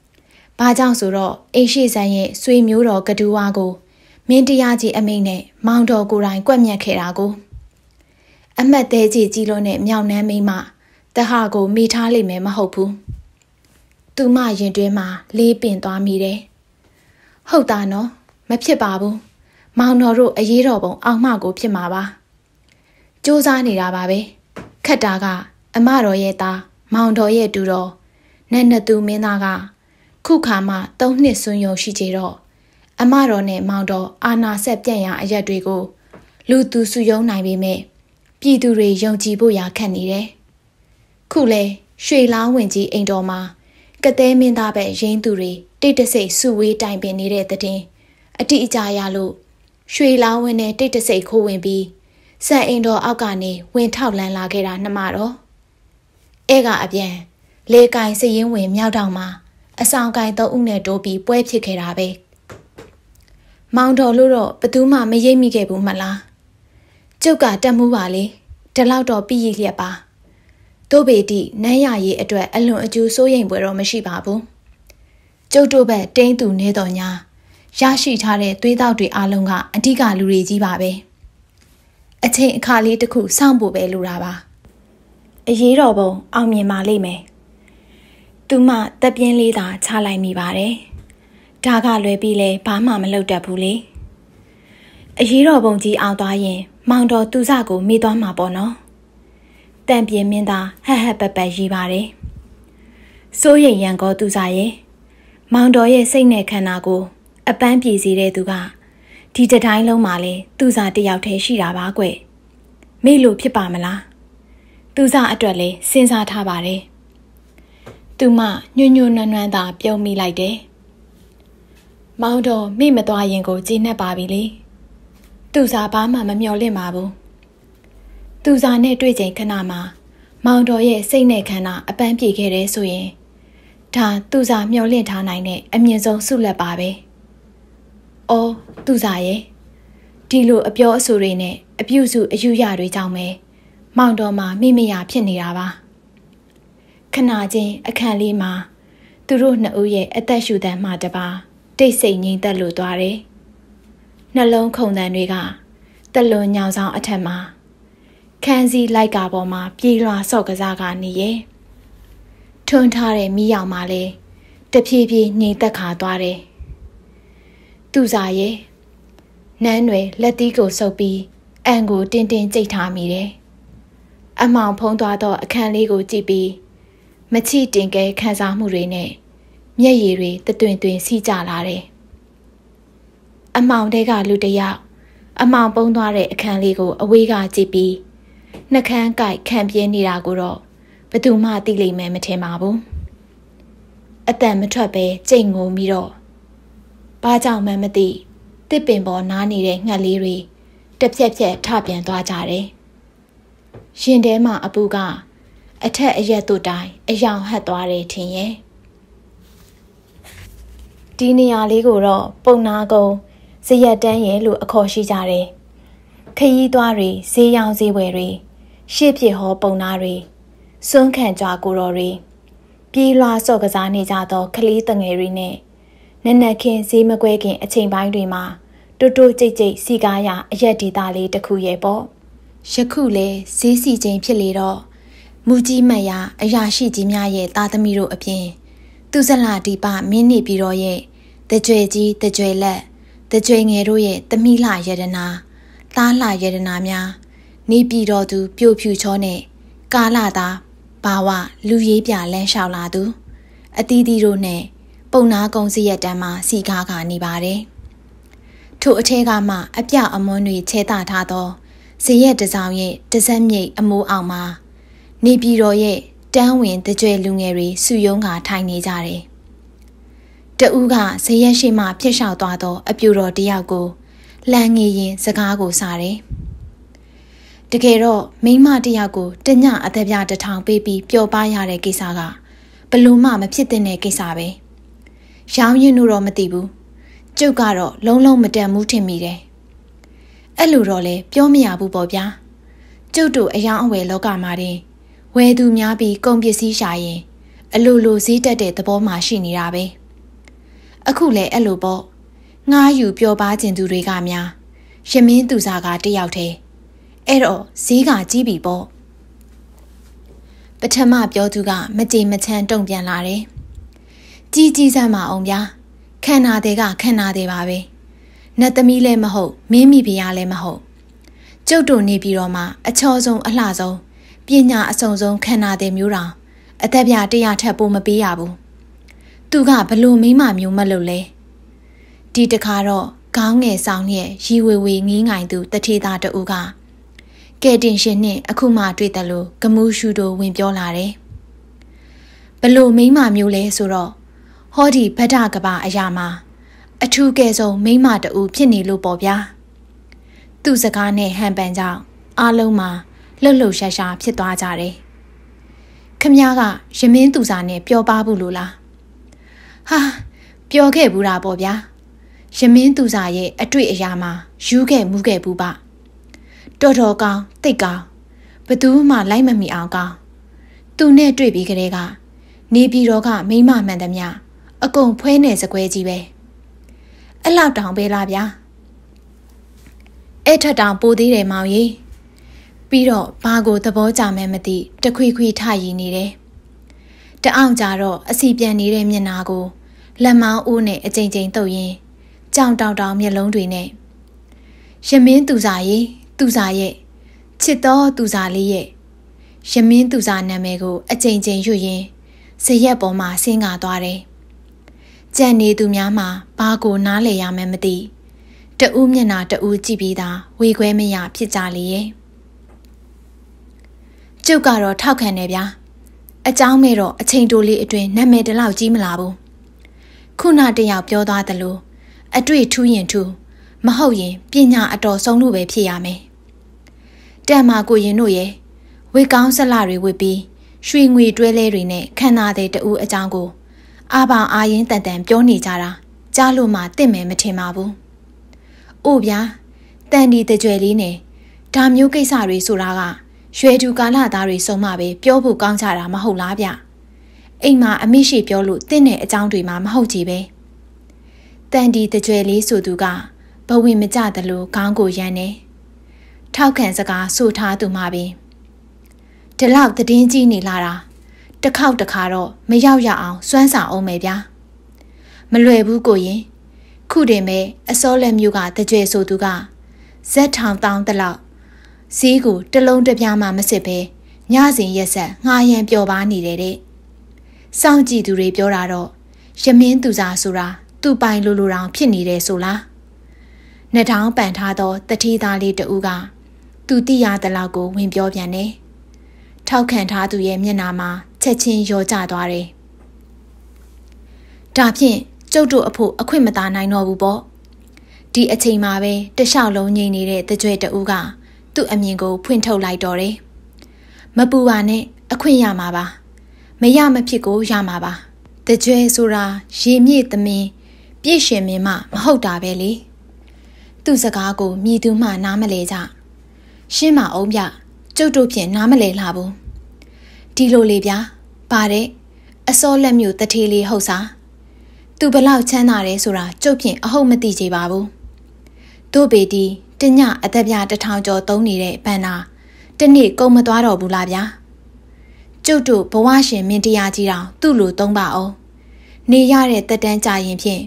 ။ဘာကြောင့်ဆိုတော့အိရှိဆန်ရဲ့ဆွေမျိုးတော်ကဒူဝါကိုမင်းတရားကြီးအမိန့်နဲ့မောင်တော်ကိုယ်တိုင်ကွက်မြက်ခဲ့တာကိုအမတ်သေးကြီးကြီးလို့နဲ့မြောင်နှမ်းမိမတဟကိုမိထားလိမ့်မယ်မဟုတ်ဘူး။သူမရင်တွင်းမှာလေးပင်သွားမိတယ်။ဟုတ်တာနော်မဖြစ်ပါဘူး။မောင်တော်တို့အရေးတော်ပုံအောင်မကိုဖြစ်မှာပါ။စူးစမ်းနေတာပါပဲ။ခက်တာက အမတော်ရဲ့သားမောင်တော်ရဲ့တူတော်နဲ့နှစ်သူမင်းသားကခုခါမှသုံးနှစ်ဆွန်းယုံရှိကြတော့အမတော်နဲ့မောင်တော်အာနာဆက်ပြန့်ရာအရက်တွေကို လူသူစုယုံနိုင်ပေမဲ့ပြည်သူတွေယုံကြည်ဖို့ရာခက်နေတယ်။ခုလဲရွှေလောင်းဝင်ကြီးအိမ်တော်မှာကသဲမင်းသားပဲရင်းသူတွေတိတ်တဆိတ်စုဝေးတိုင်ပင်နေတဲ့တဲ့တင် အတိအကျရလို့ရွှေလောင်းဝင်နဲ့တိတ်တဆိတ်ခိုးဝင်ပြီးစံအိမ်တော်အောက်ကနေဝင်ထောက်လန်းလာခဲ့တာနှမတော်အဲကအပြန်လေကင်စရင်ဝင်မြောက်တောင်မှာ အဆောင်ကင်သုံးဦးနဲ့တိုးပြီးပွဲဖြစ်ခဲ့တာပဲမောင်တော်လို့တော့ဘသူမှမရိပ်မိခဲ့ဘူးမလားကျုပ်ကတက်မှုပါလေဒီလောက်တော့ပြည့်ရလျက်ပါတို့ပေတိနန်းရရေးအတွက်အလွန်အကျိုးစိုးရိမ်ပွဲတော့မရှိပါဘူးကျုပ်တို့ဘက်တင်းသူနေတော်ညာရရှိထားတဲ့သွေးတောက်တွေအလုံးကအဓိကလူတွေကြီးပါပဲ။အချိန်အခါလေးတစ်ခုစောင့်ဖို့ပဲလိုတာပါအရေးတော်ပုံအောင်မြင်ပါလိမ့်မယ်သူမတက်ပြင်းလေးသာချလိုက်မိပါတယ်ဒါကလွယ်ပြီးလဲဘာမှမလုပ်တတ်ဘူးလေအရေးတော်ပုံကြီးအောင်သွားရင် မောင်တော်သူစကိုမေ့သွားမှာပေါ့နော်တန်ပြင်းမင်းသာ ဟဟပပရီးပါတယ်စိုးရိမ်ရန်ကောသူစရဲ့မောင်တော်ရဲ့စိတ်နဲ့ခန္ဓာကို အပန်းပြေစေတဲ့သူကဒီတတိုင်းလုံးမှာလဲသူစားတယောက်တည်းရှိတာပါကွမိလို့ဖြစ်ပါမလားသူစားအတွက်လဲစဉ်းစားထားပါတယ်သူမညွညွနွမ်းနွမ်းသာ ပြုံးမိလိုက်တယ်မောင်တော်မိမသွားရင်ကိုကြည်နှက်ပါပြီလေသူစားဘာမှမမျော်လင့်ပါဘူးသူစားနဲ့တွေ့ချိန်ခဏမှာမောင်တော်ရဲ့စိတ်နဲ့ခန္ဓာအပန်းပြေခဲ့တယ်ဆိုရင်ဒါသူစားမျော်လင့်ထားနိုင်တဲ့အမြင့်ဆုံးဆုလက်ပါပဲ။။အော်သူစားရဲ့ဒီလိုအပြောအဆိုတွေနဲ့အပြုစုအယူရတွေကြောင့်ပဲမောင်တော်မှာမိမရဖြစ်နေတာပါ။ခနာချင်းအခန့်လေးမှာသူတို့နှစ်ဦးရဲ့အသက်ရှူတမ်းမှတပါတိတ်ဆိတ်ငြိမ်သက်လို့သွားတယ်။နှလုံးခုန်တန်တွေကတလွန်ညောင်ဆောင် အထက်မှာခန်းစည်းလိုက်ကာပေါ်မှာပြေးလွှာဆော့ကစားကနေရဲ့ထွန်းထားတဲ့မိရောက်မှလည်းတဖြည်းဖြည်းငြိမ်သက်ခါသွားတယ်။သူစားရဲ့နန်းတွင်လက်သီးကိုဆုပ်ပြီးအံကိုတင်းတင်းကြိတ်ထားမိတယ်။အမောင်ဖုံးသွားသောအခန်းလေးကိုကြည့်ပြီး မချီတင်ကဲခံစားမှုတွေနဲ့မျက်ရည်တွေတတွင်တွင်စီးကျလာတယ်။အမောင်တဲကလူတယောက်အမောင်ပုံးသွားတဲ့အခန်းလေးကိုအဝေးကကြည့်ပြီးနှကန်းကိုက်ခံပြင်းနေတာကိုတော့ဘယ်သူမှသိလိမ့်မယ်မထင်ပါဘူး။အတန်မထွက်ပဲကြိတ်ငုံပြီးတော့ဘာကြောင့်မှမသိတစ်ပင်ပေါ်နားနေတဲ့ငှက်လေးတွေတစ်ဖြက်ဖြက်ထပြန်သွားကြတယ်။ရင်ထဲမှာအပူကအထက်အရက်တို့တိုင်အယောင်ဟက်သွားတယ်ထင်ရဲ့။ဒီနေရာလေးကိုတော့ပုံနာကုန်းဇရက်တန်းရဲ့လို့အခေါ်ရှိကြတယ်။ခရီးသွားတွေဈေးရောင်ဈေးဝယ်တွေရှေ့ပြစ်ဟောပုံနာတွေစွန်းခံကြွားကိုတော်တွေပြေးလွှာဆော့ကစားနေကြသောကလေးတငယ်တွေနဲ့နက်နက်ခင်းဈေးမကွဲခင်အချိန်ပိုင်းတွေမှာတိုးတိုးကြိတ်ကြိတ်စီကားရအရက်ဒေတာလေးတစ်ခုရဲ့ပေါ့ယခုလဲဈေးစီချိန်ဖြစ်လေတော့မူကြီးမတ်ရအရာရှိကြီးများရဲ့သားသမီးတို့အပြင်သူဇလာဒီပမင်းနေပြီးတော့ရဲ့တကြွယ်ကြီးတကြွယ်လက်တကြွယ်ငယ်တို့ရဲ့သမီးလှယတနာသားလှယတနာများနေပြည်တော်သူ ပြို့ဖြူချောနဲ့ကာလာသားဘာဝလူရေးပြလမ်းလျှောက်လာသူအတီးတီတို့နဲ့ပုံနာကုံစရက်တမ်းမှာစီကားခါနေပါတယ်။ထို့အထက်ကမှ အပြအမွန်းတွေချဲတာထားသောဇရက်တစောင်းရဲ့တစက်မြိတ်အမိုးအောင်မှာ နေပြည်တော်ရဲ့တန်းဝင်တကြွယ်လူငယ်တွေစုယုံကထိုင်နေကြတယ်။တဦးကဇရက်ရှိမှဖြစ်လျှောက်သွားသော အပြူတော်တယောက်ကိုလှန်ငေရင်စကားကိုစားတယ်။တကယ်တော့မိမတယောက်ကိုတညအသက်ပြတထောင်ပေးပြီးပျော်ပါရတဲ့ကိစ္စကဘလို့မှမဖြစ်တဲ့ကိစ္စပဲ။ရောင်းရင်တော့မသိဘူးကျုပ်ကတော့လုံးလုံးမတန်ဘူးထင်မိတယ်အဲ့လိုတော့လဲပြောမရဘူးပေါ့ဗျာကျုပ်တို့အယောင်အဝယ်လောကမှာတင်ဝယ်သူများပြီးကုန်ပစ္စည်းရှာရင် အလိုလိုဈေးတက်တဲ့သဘောမှရှိနေတာပဲအခုလဲအဲ့လိုပေါ့ငားယူပျော်ပါခြင်းသူတွေကများရမင်းသူစားကတယောက်တည်းအဲ့တော့ဈေးကကြီးပြီပေါ့ပထမပြောသူကမကြေမချမ်းတုံ့ပြန်လာတယ်ကြည်ကြည်စမ်းပါအောင်ဗျာခန္ဓာတွေကခန္ဓာတွေပါပဲနတ်သမီးလည်းမဟုတ်မင်းမိဖုရားလည်းမဟုတ် ကျုပ်တို့နေပြီးတော့မှ အချောဆုံးအလှဆုံးပညာအစုံဆုံးခန္ဓာတွေမျိုးတောင်အသက်ပြတရားထက်ပိုမပေးရဘူးသူကဘလို့မိမမျိုးမလို့လဲဒီတခါတော့ခေါင်းငယ်ဆောင်ရဲ့ရီဝေဝေငင်းငိုင်သူတထေသားတူကကဲတင်ရှင်နဲ့အခုမှတွေ့တယ်လို့ဂမူးရှူတို့ဝင်ပြောလာတယ်ဘလို့မိမမျိုးလဲဆိုတော့ဟောဒီဗဒ္ဒကဘာအရာမှာအထူးကဲဆုံးမိမတူဖြစ်နေလို့ပေါ့ဗျာသူ့စကားနဲ့ဟန်ပန်ကြောင့်အားလုံးမှာလှုပ်လှုပ်ရှားရှားဖြစ်သွားကြတယ်ခမ ्या ကရမင်းသူစာနဲ့ပြောပါဘူးလို့လားဟာပြောခဲ့ဘူးတာပေါ့ဗျာရမင်းသူစာရဲ့အတွေ့အရာမှာယူခဲ့မှုခဲ့ဘူးပါတော်တော်ကောင်းတိတ်ကောင်းဘသူမှလိုက်မမိအောင်ကောင်းသူနဲ့တွေ့ပြီးကလေးကနေပြည်တော်ကမိမမှန်သမျှအကုန်ဖွဲနေစကွဲကြီးပဲအဲ့လောက်တောင်ပဲလားဗျာအဲ့ထက်တောင်ပိုသေးတယ်မောင်ကြီးပြီးတော့ဘာကိုသဘောကြမယ်မသိတခွီခွီထရည်နေတယ်တအောင်ကြတော့အစီပြန်နေတဲ့မျက်နာကိုလက်မောင်းအိုးနဲ့အကြိမ်ကြိမ်တုပ်ရင်းကြောင်တောင်တောင်မျက်လုံးတွေနဲ့ရမင်းသူစာရေးသူစာရဲ့ချစ်တော်သူစာလေးရဲ့ရမင်းသူစာနာမည်ကိုအကြိမ်ကြိမ်ရွတ်ရင်းဇရက်ပေါ်မှာဆင်းကာသွားတယ်ကြံနေသူများမှာဘာကို နားလည်ရမှန်းမသိတဦးမျက်နာတဦးကြည့်ပြီးသားဝေခွဲမရဖြစ်ကြလေရဲ့ကျုပ်ကတော့ထောက်ခံတယ်ဗျာအเจ้าမဲတော့အချိန်တိုလေးအတွင်းနာမည်တလောက်ကြီးမလာဘူးခုနတယောက်ပြောသွားသလိုအတွေ့ထူးရင်ထူးမဟုတ်ရင်ပညာအတော်ဆုံးလို့ပဲဖြစ်ရမယ်တန်မာကိုရင်တို့ရဲ့ဝေကောင်းဆက်လာတွေဝစ်ပြီးရွှေငွေတွဲလဲတွေနဲ့ခန္ဓာတဲ့တူအကြောင်းကိုအာဘောင်အာရင်တန်တန်ပြောနေကြတာကြားလို့မှတင့်မယ်မထင်ပါဘူး။အို့ဗျာတန်ဒီတကြွယ်လေးနဲ့ဒါမျိုးကိစ္စတွေဆိုတာက ရွယ်တူကာလသားတွေစုံမှပဲပြောဖို့ကောင်းကြတာမဟုတ်လားဗျ။အိမ်မှာအမိရှိပြောလို့တင့်တဲ့အကြောင်းတွေမှမဟုတ်ကြပဲ။တန်ဒီတကြွယ်လေးဆိုသူကဘဝင်မကြသလိုခေါင်းကိုရမ်းနေ။ထောက်ခံစကားဆိုထားသူမှပင်ဒီလောက်တည်င်းကြီးနေလာတာတစ်ခေါက်တစ်ခါတော့မရောက်ရအောင်စွမ်းဆောင်အောင်မယ်ဗျာမလွယ်ဘူးကိုရင်ခုတင်ပဲအစောလက်မျိုးကတကြွယ်ဆိုသူကဇက်ထောင်တောင်းတလောက်ဈေးကိုတလုံးတပြားမှမစစ်ပဲညစဉ်ရက်ဆက်ငားရန်ပျော်ပါနေတယ်တဲ့စောင့်ကြည့်သူတွေပြောတာတော့ရမင်းသူစားဆိုတာသူ့ပိုင်လိုလိုတောင်ဖြစ်နေတယ်ဆိုလားနှစ်ထောင်ပန်ထားသောတတိသားလေးတဦးကသူတိရတလောက်ကိုဝင်ပြောပြန်တယ်ထောက်ခံထားသူရဲ့မျက်နှာမှာချက်ချင်းရောကျသွားတယ်။ဒါဖြင့်ကျုပ်တို့အဖို့အခွင့်မသာနိုင်တော့ဘူးပေါ့။ဒီအချိန်မှာပဲတလျှောက်လုံးငိမ့်နေတဲ့တကြွတူကသူ့အမြင်ကိုဖွင့်ထုတ်လိုက်တော့တယ်။မပူပါနဲ့အခွင့်ရမှာပါ။မရမဖြစ်ကိုရမှာပါ။တကြွဆိုတာရေမြင့်သမင်းပြည့်ရှင်မင်းမမဟုတ်တာပဲလေ။သူ့စကားကိုမြည်သူမှနားမလဲကြ။ရှင်းမအောင်ပြကျုပ်တို့ဖြင့်နားမလဲလာဘူး။ဒီလိုလေဗျာ။ပါတဲ့အစောလက်မျိုးတထေးလေးဟုတ်စား။သူဘလောက်ချမ်းသာတယ်ဆိုတာကြုတ်ဖြင့်အဟုတ်မသိကြပါဘူး။တို့ပေတီတညအသက်ပြတထောင်ကျော်သုံးနေတဲ့ပန်းနာ တနေ့ကုန်မသွားတော့ဘူးလားဗျာ။ကျုပ်တို့ဘဝရှင်မင်းတရားကြီးတောင်သူ့လိုသုံးပါအောင်။နေရတဲ့တက်တန်းကြရင်ဖြင့်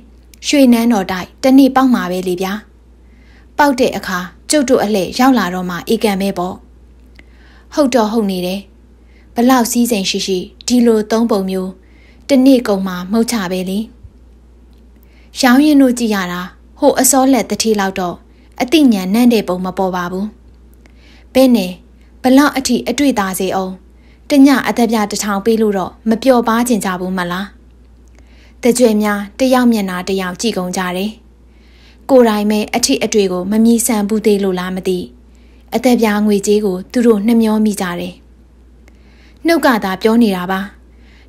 ရွှေနန်းတော်တိုက်တနေ့ပေါက်မှာပဲလေဗျာ။ပေါက်တဲ့အခါကျုပ်တို့အလှည့်ရောက်လာတော့မှအေကန်ပဲပေါ့။ဟုတ်တော့ဟုတ်နေတယ်။ဘလောက်စည်းစိမ်ရှိရှိဒီလိုသုံးပုံမျိုးတနေ့ကုန်မှာမှုတ်ချပဲလေရောင်းရင်တို့ကြည်ရတာဟိုအစောလက်တတိလောက်တော့အတိညာနန့်တဲ့ပုံမပေါ်ပါဘူးဘဲနဲ့ဘလောက်အထိအတွေ့သားစေအောင်တညအသက်ပြတထောင်ပေးလို့တော့မပျော်ပါကျင်ကြဘူးမလားတကြွယ်များတယောက်မျက်နာတယောက်ကြည့်ကုန်ကြတယ်ကိုယ်တိုင်ပဲအထိအတွေ့ကိုမမြည်ဆန်ဘူးသေးလို့လားမသိအသက်ပြငွေကြေးကိုသူတို့နှမျောမိကြတယ်နှုတ်ကသာပြောနေတာပါ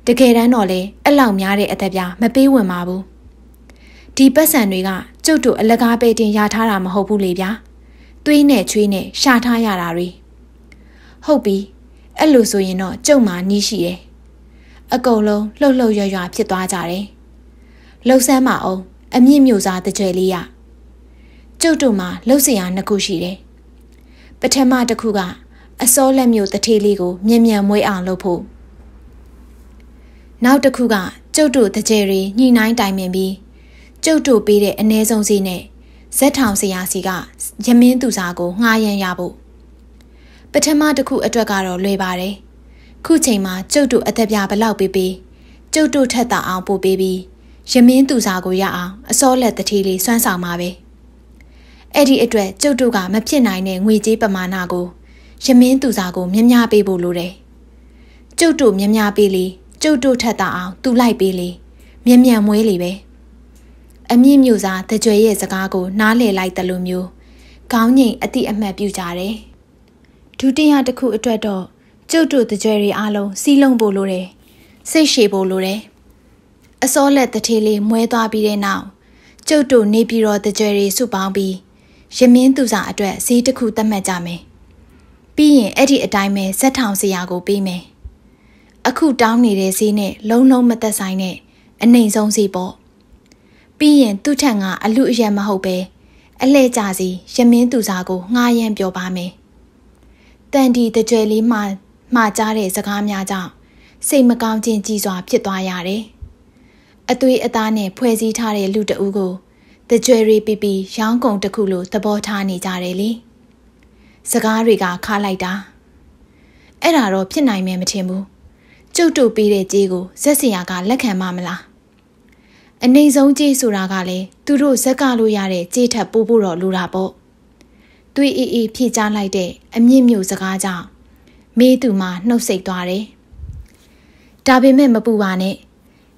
တကယ်တမ်းတော့လေအဲ့လောက်များတဲ့အသက်ပြမပေးဝင်ပါဘူးဒီပတ်စံတွေကကျုပ်တို့အလကားပဲတင်ရထားတာမဟုတ်ဘူးလေဗျာသွေးနဲ့ချွေးနဲ့ရှာထားရတာတွေဟုတ်ပြီအဲ့လိုဆိုရင်တော့ကျုပ်မှာနီးရှိတယ်အကုန်လုံးလှုပ်လှုပ်ရွရွဖြစ်သွားကြတယ်လှုပ်ဆမ်းမအောင်အမြင့်မြို့စားတကြွယ်လေးရကျုပ်တို့မှာလှုပ်စရာနှစ်ခုရှိတယ်ပထမတစ်ခုကအစောလက်မျိုးတထေးလေးကိုမြင်မြန်မွေးအောင်လုပ်ဖို့နောက်တစ်ခုကကျုပ်တို့တကြယ်တွေညှိနှိုင်းတိုင်ပင်ပြီးကျုပ်တို့ပေးတဲ့အ ਨੇ ဆုံးစီနဲ့ဇက်ထောင်ဆရာစီကရမင်းသူစားကိုငှားရမ်းရဖို့ပထမတစ်ခုအတွက်ကတော့လွယ်ပါတယ်ခုချိန်မှာကျုပ်တို့အသက်ပြဘလောက်ပေးပေးကျုပ်တို့ထက်တာအောင်ပို့ပေးပြီးရမင်းသူစားကိုရအောင်အစောလက်တထီလေးစွမ်းဆောင်ပါပဲအဲ့ဒီအတွက်ကျုပ်တို့ကမဖြစ်နိုင်တဲ့ငွေကြေးပမာဏကိုရမင်းသူစားကိုမြမြပေးဖို့လိုတယ်။ကျုပ်တို့မြမြပေးလေကျုပ်တို့ထက်တာအောင်သူလိုက်ပေးလေမြမြန်မွေးလေပဲ။အမြင့်မျိုးစားတကြွယ်ရဲ့စကားကို နားလည်လိုက်တယ်လို့မျိုးခေါင်းငိမ်အတိအမှတ်ပြုကြတယ်။ဒုတိယတစ်ခုအတွက်တော့ကျုပ်တို့တကြွယ်တွေအားလုံးစီးလုံးဖို့လိုတယ်။စိတ်ရှည်ဖို့လိုတယ်။အစောလက်တထေးလေးမွဲသွားပြီးတဲ့နောက်ကျုပ်တို့နေပြည်တော်တကြွယ်တွေစုပေါင်းပြီးရမင်းသူစာအတွက်ဈေးတစ်ခုသတ်မှတ်ကြမယ်။ပြီးရင်အဲ့ဒီအတိုင်းပဲဇက်ထောင်ဆရာကိုပေးမယ်အခုတောင်းနေတဲ့ဈေးနဲ့လုံးလုံးမသက်ဆိုင်တဲ့အနေဆုံးဈေးပေါ့ပြီးရင်သူ့ထံကအလူအယံမဟုတ်ပဲအလှဲ့ကြစီ ရမင်းသူစားကိုငှားရမ်းပြောပါမယ်တန်ဒီတကြွယ်လေးမှမှားကြတဲ့စကားများကြောင့်စိတ်မကောင်းခြင်းကြီးစွာ ဖြစ်သွားရတယ်အသွေးအသားနဲ့ဖွဲ့စည်းထားတဲ့လူတအူးကိုတကြွယ်ရီပီပီရောင်းကုန်တစ်ခုလိုသဘောထားနေကြတယ်လေ။စကားတွေကခါလိုက်တာအဲ့ဒါတော့ဖြစ်နိုင်မယ်မထင်ဘူးကျုပ်တို့ပေးတဲ့ကြေးကိုဇက်စရာကလက်ခံမမလားအနေဆုံးကြေးဆိုတာကလည်းသူတို့ဇက်ကလို့ရတဲ့ကြေးထက်ပိုဖို့တော့လိုတာပေါ့သွေးအေးအေးဖြည့်ချလိုက်တဲ့အမြင့်မြို့စကားကြောင့်မေးသူမှနှုတ်ဆက်သွားတယ်ဒါပေမဲ့မပူပါနဲ့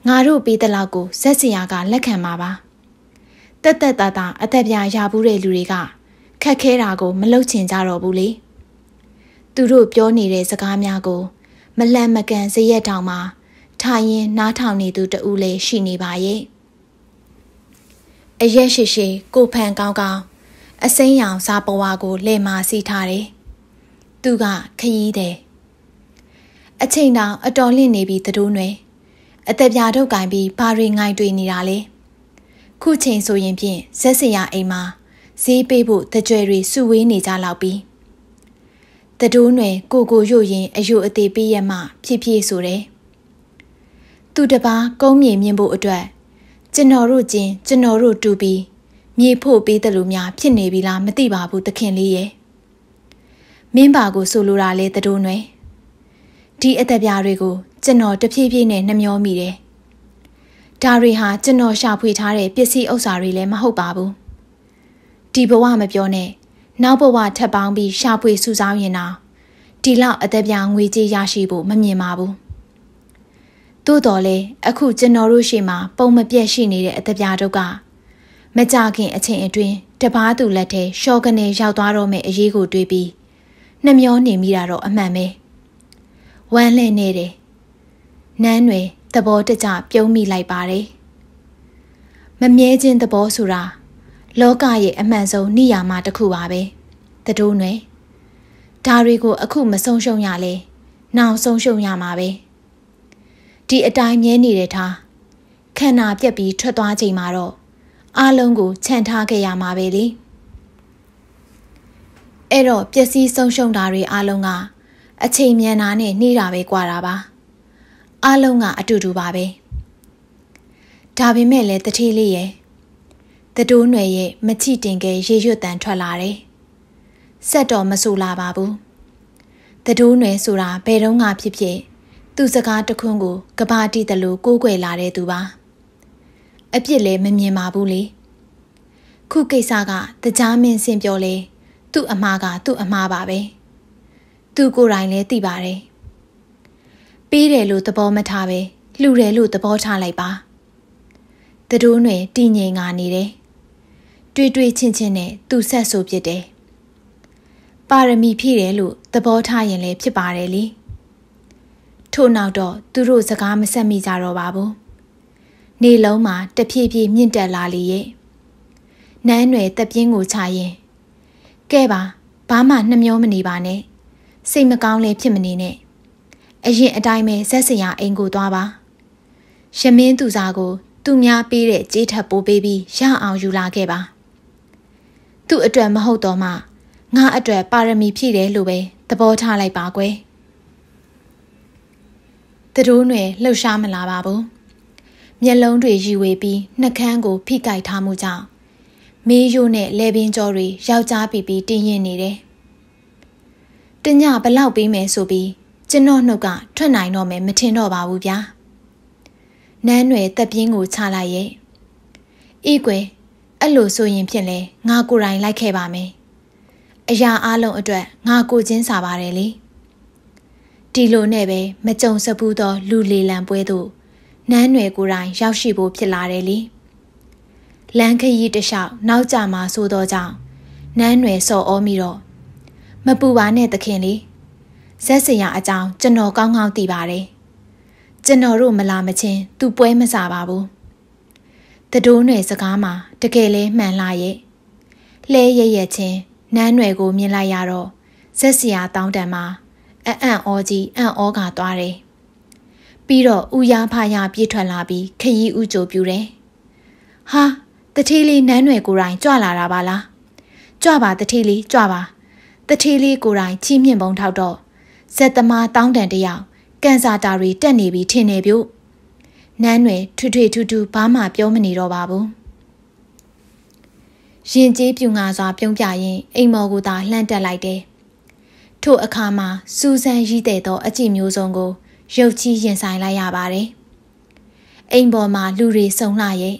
ငါတို့ပေးတဲ့လောက်ကိုဇက်စရာကလက်ခံမှာပါတက်တက်တာတာအသက်ပြာရဘူးတဲ့လူတွေကခက်ခဲတာကို မလုပ်ချင်ကြတော့ဘူးလေသူတို့ပြောနေတဲ့စကားများကို မလန့်မကန်စရက်တောင်မှာထိုင်ရင်နားထောင်နေသူတဦးလည်းရှိနေပါရဲ့အရက်ရှိရှိကိုဖန်ကောင်းကောင်းအစိမ်းရောင်စားပွားကိုလဲမာစီထားတယ်သူကခရီးတယ်အချိန်တောင်အတော်လင့်နေပြီသတို့နွယ်အသက်ပြာထုတ်ကင်ပြီးဘာတွေငိုင်တွေ့နေတာလဲခုချိန်ဆိုရင်ဖြင့်ဇက်စရာအိမ်မှာဈေးပေးဖို့တကြွယ်တွေစုဝေးနေကြလောက်ပြီးတတိုးနွယ်ကိုကိုရွတ်ရင်အယုအသေးပေးရမှဖြစ်ဖြစ်ဆိုတယ်သူတပားကုန်းမြေမြင်ဖို့အတွက်ကျွန်တော်တို့ချင်းကျွန်တော်တို့တူပြီးမြေဖို့ပေးတယ်လို့များဖြစ်နေပြီလားမသိပါဘူးသခင်လေးရဲ့မင်းပါကိုဆိုလိုတာလဲတတိုးနွယ်ဒီအသက်ပြားတွေကိုကျွန်တော်တဖြည်းဖြည်းနဲ့နှမျောမိတယ်ဒါတွေဟာကျွန်တော်ရှာဖွေထားတဲ့ပစ္စည်းဥစ္စာတွေလည်းမဟုတ်ပါဘူးဒီဘဝမပြောနဲ့နောက်ဘဝထပ်ပေါင်းပြီးရှာဖွေစုဆောင်းရင်တော့ဒီလောက်အသက်ပြငွေကြေးရရှိဖို့မမြင်ပါဘူးသို့တော်လဲအခုကျွန်တော်တို့ရှိမှပုံမပြတ်ရှိနေတဲ့အသက်ပြတို့ကမကြခင်အချိန်အတွင်းတပားသူလက်ထဲရှော့ကနေရောက်သွားတော့မယ့်အရေးကိုတွေးပြီးနှမျောနေမိတာတော့အမှန်ပဲဝမ်းလှည့်နေတယ်နန်းတွေသဘောတကျပြုံးမိလိုက်ပါတယ်မမြဲခြင်းသဘောဆိုတာလောကရဲ့အမှန်ဆုံးနေရာမှာတစ်ခုပါပဲတတိုးနယ်ဒါတွေကို အခုမဆုံးရှုံးရလဲနောင်ဆုံးရှုံးရမှာပဲဒီအတိုင်းမြဲနေတဲ့ထားခန္ဓာပြက်ပြီးထွက်သွားချိန်မှာတော့အလုံးကိုခြံထားခဲ့ရမှာပဲလေအဲ့တော့ပျက်စီးဆုံးရှုံးတာတွေအလုံးကအချိန်မြန်တာနဲ့နှီးတာပဲကြွာတာပါအလုံးကအတူတူပါပဲဒါပေမဲ့လည်းတတိလေးရဲ့တတိုးနွယ်ရဲ့မချီတင်ကဲရေရွတ်တန်ထွက်လာတယ်။ဆက်တော်မဆိုလာပါဘူး။တတိုးနွယ်ဆိုတာဘယ်တော့မှဖြစ်ဖြစ်သူစကားတခွန်းကိုကဘာတီတလို့ကိုးကွယ်လာတဲ့သူပါ။အပြစ်လည်းမမြင်ပါဘူးလေ။ခုကိစ္စကတကြားမင်းစင်ပြောလေ သူ့အမားကသူ့အမားပါပဲ။သူကိုယ်တိုင်လည်းသိပါတယ်။ပေးတယ်လို့သဘောမထားပဲလှူတယ်လို့သဘောထားလိုက်ပါ။တတိုးနွယ်တည်ငြိမ်လာနေတယ်။တွေ့တွေ့ချင်းချင်းနဲ့သူဆက်ဆိုပြစ်တယ်။ပါရမီဖြည့်တယ်လို့သဘောထားရင်လည်းဖြစ်ပါတယ်လေ။ထို့နောက်တော့သူတို့စကားမဆက်မိကြတော့ပါဘူး။နေလုံးမှာတဖြည်းဖြည်းမြင့်တက်လာလေရဲ့။နန်းနယ်တပြင်းကိုချရင်ကဲပါဘာမှနှမျောမနေပါနဲ့။စိတ်မကောင်းလည်းဖြစ်မနေနဲ့။အရင်အတိုင်းပဲဇက်စရာအိမ်ကိုသွားပါ။ရမင်းသူစားကိုသူများပေးတဲ့ကြေးထပ်ပိုးပေးပြီးရအောင်ယူလာခဲ့ပါ။သူ့အတွက်မဟုတ်တော့မှငါအတွက်ပါရမီဖြည့်တယ်လို့ပဲသဘောထားလိုက်ပါကွယ်တတိုးတွင်လှုပ်ရှားမလာပါဘူးမျက်လုံးတွေရည်ဝေပြီးနှကန်းကိုဖိကိုက်ထားမှုကြောင့်မေးရိုးနဲ့လဲပင်ကြောတွေယောက်ျားပီပီတင်းရင်နေတယ်တညဘလောက်ပေးမယ်ဆိုပြီးကျွန်တော်နှုတ်ကထွက်နိုင်တော့မယ်မထင်တော့ပါဘူးဗျာနန်းွယ်တက်ပြင်းကိုချလိုက်ရဲ့အေးကွယ်အဲ့လိုဆိုရင်ဖြင့်လေငါကိုယ်တိုင်လိုက်ခဲ့ပါမယ်အရာအလုံးအတွက်ငါကိုချင်းစာပါတယ်လေဒီလိုနဲ့ပဲမကြုံစဘူးသောလူလေလံပွဲသို့နန်းနယ်ကိုယ်တိုင်ရောက်ရှိဖို့ဖြစ်လာတယ်လေလမ်းခရီးတစ်လျှောက်နောက်ကြမှာဆိုတော့ကြောင့်နန်းနယ်စော်ဩမိတော့မပူပါနဲ့သခင်လေဇက်စရာအကြောင်းကျွန်တော်ကောင်းကောင်းသိပါတယ်ကျွန်တော်တို့မလာမချင်းသူပွဲမစားပါဘူးတဒိုးနယ်စကားမှာတကယ်လဲမှန်လာရဲ့လှဲရရချင်းနန်းနယ်ကိုမြင်လိုက်ရတော့ဇက်စရာတောင်းတန်မှာအအံ့ဩကြီးအံ့ဩကသွားတယ်ပြီးတော့ဥရဖရပြေးထွက်လာပြီးခရီးဥကြိုပြူတယ်ဟာတထေးလေးနန်းနယ်ကိုတိုင်ကြွလာတာပါလားကြွပါတထေးလေးကြွပါတထေးလေးကိုတိုင်ချီးမြှင့်ပုံထောက်တော့ဇက်သမားတောင်းတန်တယောက်ကန်စာတာတွေတက်နေပြီထင်နေပြို့နန်းတွေထွထွထူထူဘာမှပြောမနေတော့ပါဘူးရင်ကျေးပြူငါစွာပြုံးပြရင် အိမ်မော်ကသာလှမ်းတက်လိုက်တယ်ထို့အခါမှာစူဇန်ရီးတဲ့သောအကြည့်မျိုးစုံကိုရုပ်ကြီးရင်ဆိုင်လိုက်ရပါတယ်အိမ်ပေါ်မှာလူတွေစုံလာရဲ့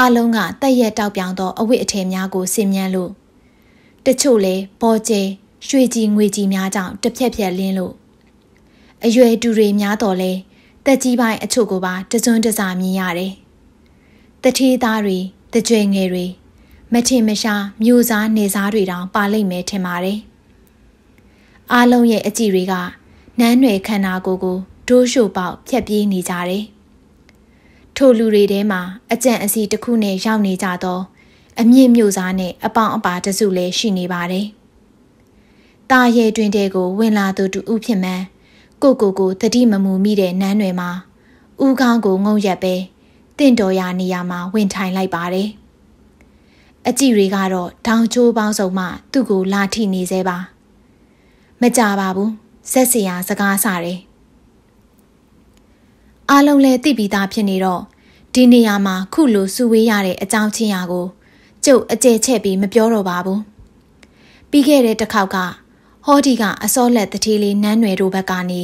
အလုံးကတက်ရက်တောက်ပြောင်သော အဝတ်အထည်များကိုဆင်မြန်းလို့တချို့လဲပေါ်ကျဲရွှေကြီးငွေကြီးများကြောင့်တစ်ဖြက်ဖြက်လင်းလို့အရွယ်တူတွေများတော်လဲတက်ကြီးပိုင်းအချို့ကိုပါတစွန်းတစားမြင်ရတယ်။တထေးသားတွေ၊တကြွယ်ငယ်တွေမထင်မရှားမျိုးစားနေစားတွေတောင် ပါလိမ့်မယ်ထင်ပါတယ်။အားလုံးရဲ့အကြည့်တွေကနန်းနယ်ခန္ဓာကိုယ်ကိုဒိုးရှို့ပေါက်ဖြက်ပြေးနေကြတယ်။ထိုလူတွေထဲမှာအကြံအစီတစ်ခုနဲ့ရောက်နေကြသော အမြင့်မျိုးစားနဲ့အပေါင်အပါတစုလည်းရှိနေပါတယ်။ตาရဲတွင်တဲကိုဝင်လာသူတူဦးဖြစ်မှန်းကိုကိုကိုတတိမမူမိတဲ့နန်းနယ်မှာဦးခေါင်းကိုငုံရက်ပဲတင့်တော်ရာနေရာမှာဝင်ထိုင်လိုက်ပါတယ်။အကြည့်တွေကတော့ထောင်ချိုးပေါင်းစုံမှသူ့ကိုလာထိနေသေးပါ။မကြပါဘူး။ဆက်စရာစကားစားတယ်။အားလုံးလည်းသိပြီးသားဖြစ်နေတော့ဒီနေရာမှာခုလိုစုဝေးရတဲ့အကြောင်းချင်းရာကိုကျုပ်အကျဲချက်ပြီးမပြောတော့ပါဘူး။ပြီးခဲ့တဲ့တစ်ခေါက်ကဟောဒီကအစောလက်တတိလေးနန်းနယ်တို့ဘက်ကနေ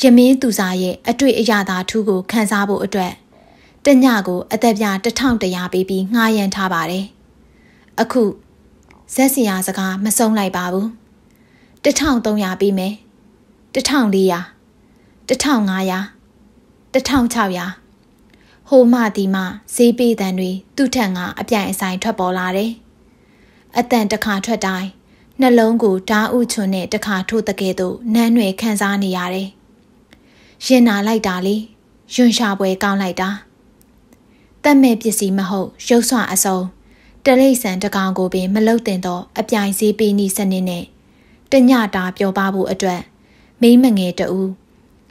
ရမင်းသူစားရဲ့အတွေ့အရသာထူးကိုခန်းစားဖို့အတွက်တညကို အသက်ပြ1100ပေးပြီးငှားရမ်းထားပါတယ်။အခုဇက်စီယာစကားမဆုံးလိုက်ပါဘူး။1300ပေးမယ်။1400 1500 1600ဟိုမဒီမဈေးပေးတန်တွေသူ့ထက်ငါအပြိုင်အဆိုင်ထွက်ပေါ်လာတယ်။အတန်တစ်ခါထွက်တိုင်းနှလုံးကိုတားဥချွန်နဲ့တခါထိုးတကယ်တော့နန်းနယ်ခံစားနေရတယ်။ရင်နာလိုက်တာလေ။ရွံရှာပွဲကောင်းလိုက်တာ။တတ်မဲ့ပစ္စည်းမဟုတ်ရုပ်ဆွအစုံတလိษံတကောင်ကိုပင် မလုတ်တင်တော့အပြိုင်ဈေးပေးနီးစနစ်နဲ့တညတာပျော်ပါဖို့အတွက်မိမငယ်တူ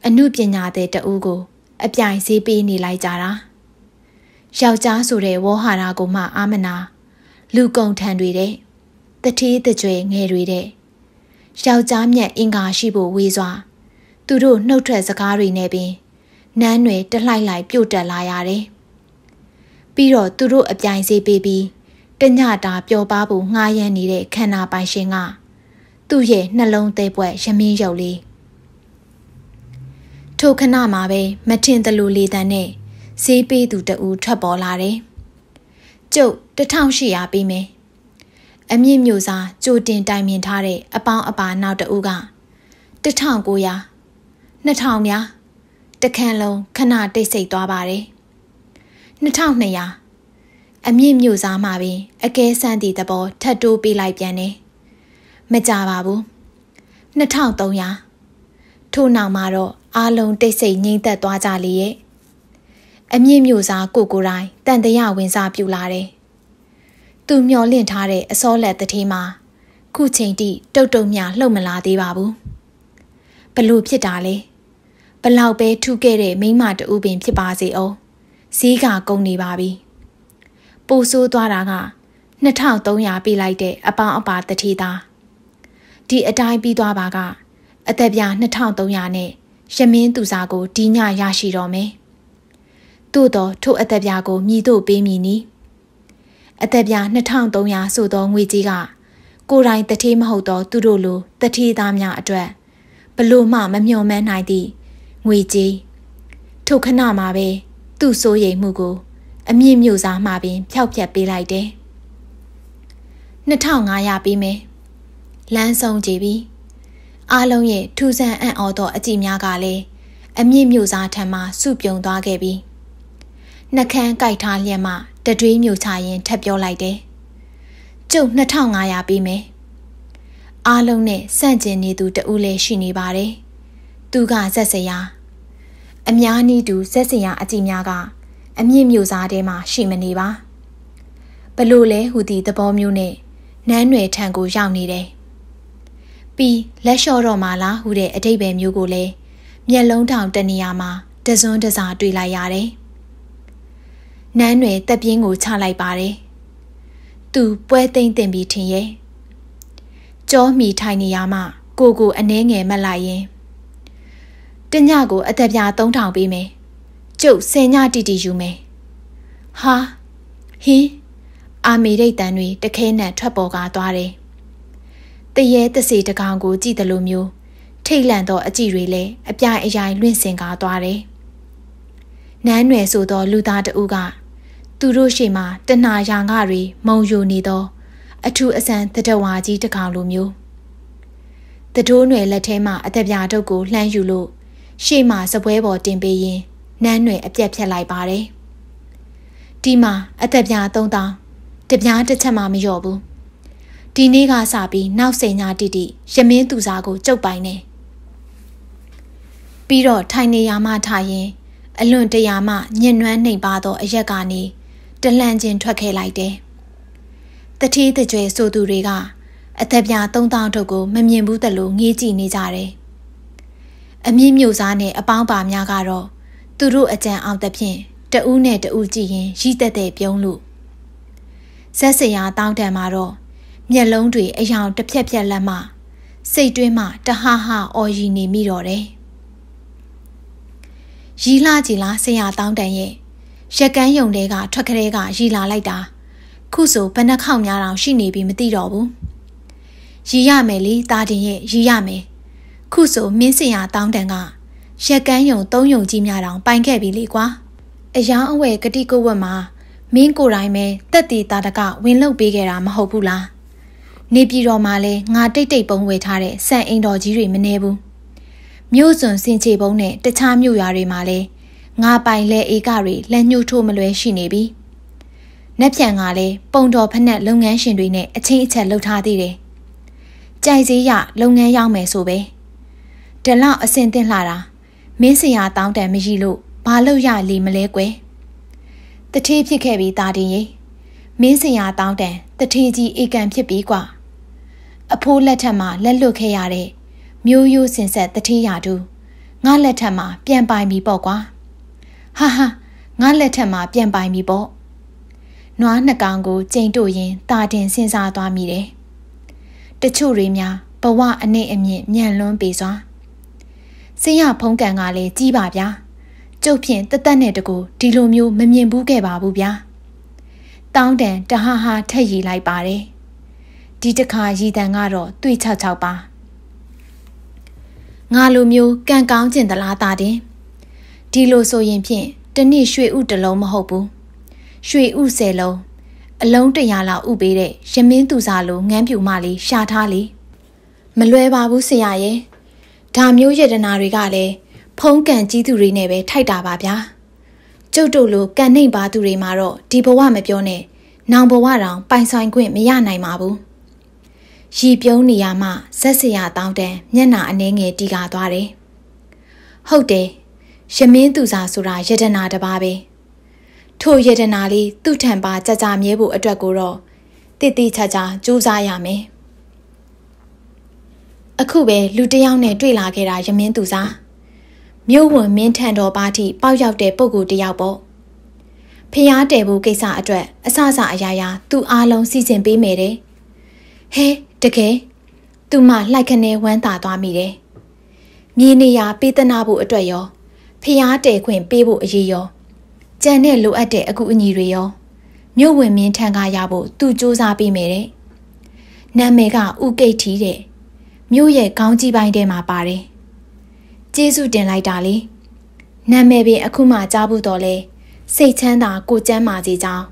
အမှုပညာတဲ့တူကို အပြိုင်ဈေးပေးနေလိုက်ကြတာ။ယောက်ျားဆိုတဲ့ဝေါ်ဟာရကိုမှအာမနာ လူကုံထံတွေတဲ့တထေးတကြွယ်ငယ်တွေတဲ့ယောက်ျားမြတ်အင်္ကာရှိဖို့ဝေးစွာသူတို့နှုတ်ထွက်စကားတွေနဲ့ပင်နန်းတွေတလှိုက်လိုက်ပြုတ်တက်လာရတယ်။ပြီးတော့သူတို့အပြိုင်စေးပေးပြီးတညတာပျော်ပါဖို့ငှားရမ်းနေတဲ့ခန္ဓာပိုင်ရှင်ကသူ့ရဲ့နှလုံးသေးပွက်ရမင်းရုပ်လေးထိုခဏမှာပဲမထင်သလိုလေတံနဲ့ဈေးပေးသူတဦးထွက်ပေါ်လာတယ်။ကျုပ်1800ပေးမယ်အမြင့်မျိုးစားကြိုတင်တိုင်ပင်ထားတဲ့အပေါင်းအပါနောက်တဦးက1900 2000များတခန့်လုံးခဏတိတ်ဆိတ်သွားပါတယ်2200အမြင့်မျိုးစားမှာပင်အကဲဆန်းသည့်သဘောထပ်တိုးပေးလိုက်ပြန်တယ်မကြပါဘူး2300ထို့နောက်မှာတော့အားလုံးတိတ်ဆိတ်ငြိမ်သက်သွားကြလေရဲ့အမြင့်မျိုးစားကိုကိုတိုင်းတန်တရာဝင်စားပြူလာတယ်သူမျောလင့်ထားတဲ့အစောလက်တထေးမှာခုချိန်ထိတုတ်တုတ်မြလှုပ်မလာသေးပါဘူးဘလို့ဖြစ်တာလဲဘလောက်ပဲထုခဲ့တဲ့မိမတူပင် ဖြစ်ပါစေအောင်ဈေးကကုန်နေပါပြီပိုဆိုးသွားတာက2300ပေးလိုက်တဲ့အပေါင်းအပါတထေးသားဒီအတိုင်းပြီးသွားပါက အသက်ပြာ2300နဲ့ရမင်းသူစာကိုဒီညရရှိတော်မယ်သို့တော်ထို့အသက်ပြာကိုမြည်တို့ပေးမည်နီးအသက်ပြား2300ဆိုသောငွေကြီးကကိုယ်တိုင်တထေးမဟုတ်သောသူတို့လိုတထေးသားများအတွက်ဘလို့မှမမျှော်မှန်းနိုင်သည့်ငွေကြီးထိုခဏမှာပဲသူ့စိုးရိမ်မှုကို အမြင့်မြို့စားမှပင်ဖျောက်ဖျက်ပေးလိုက်တယ်2500ပေးမယ်လမ်းဆုံးကြည့်ပြီးအားလုံးရဲ့ထူဆန်းအံ့ဩသောအကြည့်များကလည်းအမြင့်မြို့စားထံမှစုပြုံသွားခဲ့ပြီးနှကန်းကြိုက်ထားလျက်မှတတွေးမျိုးချရင်ထပ်ပြောလိုက်တယ်။ကျုပ်2500ပေးမယ်။အားလုံးနဲ့စန့်ကျင်နေသူ တဦးလည်းရှိနေပါတယ်။သူကဇက်စရာအများနည်းတူဇက်စရာအကြည့်များက အမြင့်မျိုးစားထဲမှာရှိမနေပါ။ဘလို့လဲဟူသည့်သဘောမျိုးနဲ့နန်းနယ်ထံကိုရောက်နေတယ်။ပြီးလက်လျှော့တော့မှလားဟူတဲ့အတိတ်ပဲမျိုးကိုလည်းမျက်လုံးထောင်တနေရာမှာတစွန်းတစားတွေ့လိုက်ရတယ်။နန်းရွယ်တက်ပြင်းကိုချလိုက်ပါတယ်။သူပွဲသိမ့်တင်ပြီးထင်ရဲ့။ကြောမီထိုင်နေရမှကိုကိုအနှဲငယ်မှတ်လိုက်ရင်တညကိုအသက်ပြာ3000ပေးမယ်။ကျုပ်ဆယ်ညတီတီယူမယ်။ဟာဟင်းအာမေရိတ်တန်တွေတခဲနဲ့ထွက်ပေါ်ကားသွားတယ်။တရဲတစေတကောင်ကိုကြည့်တယ်လို့မျိုး ထိတ်လန့်သောအကြည့်တွေလည်းအပြိုင်အယိုင်လွင့်စင်ကားသွားတယ်။နန်းနယ်ဆိုသောလူသားတဦးကသူတို့ရှေ့မှာတနာရာငါတွေမုံယိုနေသော အထူးအဆန်တတဝါကြီးတစ်ကောင်လိုမျိုးတတိုးနယ်လက်ထဲမှာအသက်ပြာတုပ်ကိုလှမ်းယူလို့ရှေ့မှာစပွဲပေါ်တင်ပေးရင်နန်းနယ်အပြက်ဖြက်လိုက်ပါတယ်ဒီမှာအသက်ပြာ3000တပြားတစ်ချက်မှမလျော့ဘူးဒီနေ့ကစပြီးနောက်စိန်ညာတိတိရမင်းသူစားကိုကြုတ်ပိုင်နေပြီးတော့ထိုင်နေရမှထိုင်ရင် အလွန်တရာမှညံ့နှွမ်းနှိမ်ပါသောအရက်ကနေတလန့်ကျင်ထွက်ခဲ့လိုက်တယ်။တတိတကြွယ်ဆိုသူတွေကအသက်ပြာ3000ထုတ်ကိုမမြင်ဘူးတလို့ငေးကြည့်နေကြတယ်။အမြင့်မြို့စားနဲ့အပေါင်းပါများကတော့သူတို့အကြံအောင်သဖြင့်တဦးနဲ့တဦးကြည့်ရင်ရီးတက်တဲ့ပြုံးလို့ဇက်စရာတောင်းတန်မှာတော့မျက်လုံးတွေအယောင်တစ်ဖြက်ဖြက်လက်မှစိတ်တွင်းမှ တဟဟအော်ရီနေမိတော့တယ်။ရီးလှကြည်လားဆရာတောင်းတန်ရဲ့ရက်ကန်းယုံတဲကထွက်ခရဲကရီလာလိုက်တာခုဆိုဘယ်နှခေါက်များတောင်ရှိနေပြီမသိတော့ဘူးရီရမယ်လေတာတင်ရဲ့ရီရမယ်ခုဆိုမင်းစင်ရတောင်းတန်ကရက်ကန်းယုံသုံးယုံကြီးများတောင်ပိုင်ခဲ့ပြီလေကွာအယောင်းအဝယ်ကတိကိုဝတ်မှာမင်းကိုယ်တိုင်ပဲတက်တီတာတက ဝင်လုပေးခဲ့တာမဟုတ်ဘူးလားနေပြည်တော်မှာလဲငါတိတ်တိတ်ပုံဝယ်ထားတဲ့စံအိမ်တော်ကြီးတွေမနေဘူးမြို့စွန်စင်ချေပုံနဲ့တခြားမြို့ရွာတွေမှာလည်းငါပိုင်လဲအေကတွေလက်ညှိုးထိုးမလွဲရှိနေပြီ။နက်ပြန်ကလည်းပုံတော်ဖက်နဲ့လုပ်ငန်းရှင်တွေနဲ့အချင်းအချက်လှုပ်ထားသေးတယ်။ကြိုက်စည်းရလုပ်ငန်းရောက်မယ်ဆိုပဲ။ဒီလောက်အဆင်သင့်လာတာမင်းစရာတောင်းတန်မရှိလို့ဘာလို့ရလီမလဲကွယ်။တထေးဖြစ်ခဲ့ပြီးတာတင်ရေမင်းစရာတောင်းတန်တထေးကြီးအေကန်ဖြစ်ပြီးကွာ။အဖိုးလက်ထက်မှာလက်လွတ်ခဲ့ရတဲ့မျိုးရိုးစင်ဆက်တထေးရတူငါလက်ထက်မှာ ပြန်ပိုင်ပြီပေါ့ကွာ။ဟာဟာငါလက်ထက်မှာပြန်ပိုင်ပြီပေါ့နွားနှကောင်ကိုကြိမ်တို့ရင်တာတင်စဉ်းစားသွားမိတယ်တချို့တွေများဘဝအနစ်အမြင့်ညံ့လွန်းပေစွာဆင်းရဖုံးကန်ကလည်းကြီးပါဗျာကျုပ်ဖြင့်တသက်နဲ့တကူဒီလိုမျိုးမမြင်ဘူးခဲ့ပါဘူးဗျာတောင်းတန်တဟာဟာထက်ရီလိုက်ပါတယ်ဒီတခါရည်တန်ကတော့တွေ့ချောက်ချောက်ပါငါလိုမျိုးကံကောင်းကျင်သလားတာတင်ဒီလိုဆိုရင်ဖြင့်တနေ့ရွှေဥတစ်လုံးမဟုတ်ဘူးရွှေဥ၁၀လုံးအလုံးတရာလောက်ဥပေးတဲ့ရမင်းသူစားလိုငန်းပြူမလေးရှာထားလေမလွယ်ပါဘူးဆရာရဲ့ဒါမျိုးယတနာတွေကလည်းဖုံးကန်ကြီးသူတွေနဲ့ပဲထိုက်တာပါဗျာကျုပ်တို့လိုကန်နှိမ်ပါသူတွေမှာတော့ဒီဘဝမပြောနဲ့နောင်ဘဝတောင်ပိုင်ဆိုင်ခွင့်မရနိုင်ပါဘူးရည်ပြုံးနေရမှဇက်စရာတောင်းတန်းမျက်နာအနှဲငယ်တီကာသွားတယ်ဟုတ်တယ်ယမင်းသူစာဆိုတာယတနာတစ်ပါးပဲထို့ယတနာလေးသူ့ထံပါကြကြမြဲဖို့အတွက်ကိုတော့တည်တည်ချာချာကြိုးစားရမယ်အခုပဲလူတယောက်နဲ့တွေ့လာခဲ့တာယမင်းသူစာမြို့ဝန်မင်းထံတော်ပါထိပေါက်ရောက်တဲ့ပုံကူတယောက်ပေါ့ဖျားတဲဖို့ကိစ္စအတွက်အဆအဆအရာရာသူ့အားလုံးစီစဉ်ပေးမယ်တဲ့ဟဲတကယ်သူမလှိုက်ခနဲဝမ်းသာသွားမိတယ်မြေနေရာပေးသနာဖို့အတွက်ရောဖျားတဲခွင့်ပေးဖို့အရေးရောကြံတဲ့လိုအပ်တဲ့အကူအညီတွေရောမြို့ဝင်မင်းထံကရဖို့သူစူးစမ်းပေးမယ်တဲ့နာမည်ကဥကိတ်ထီတဲ့မြို့ရဲ့ခေါင်းကြီးပိုင်းထဲမှာပါတယ်ကျေးဇူးတင်လိုက်တာလေနာမည်ပင် အခုမှကြားဖို့တော့လဲစိတ်ချမ်းသာကိုကျမ်းမာစေကြောင်း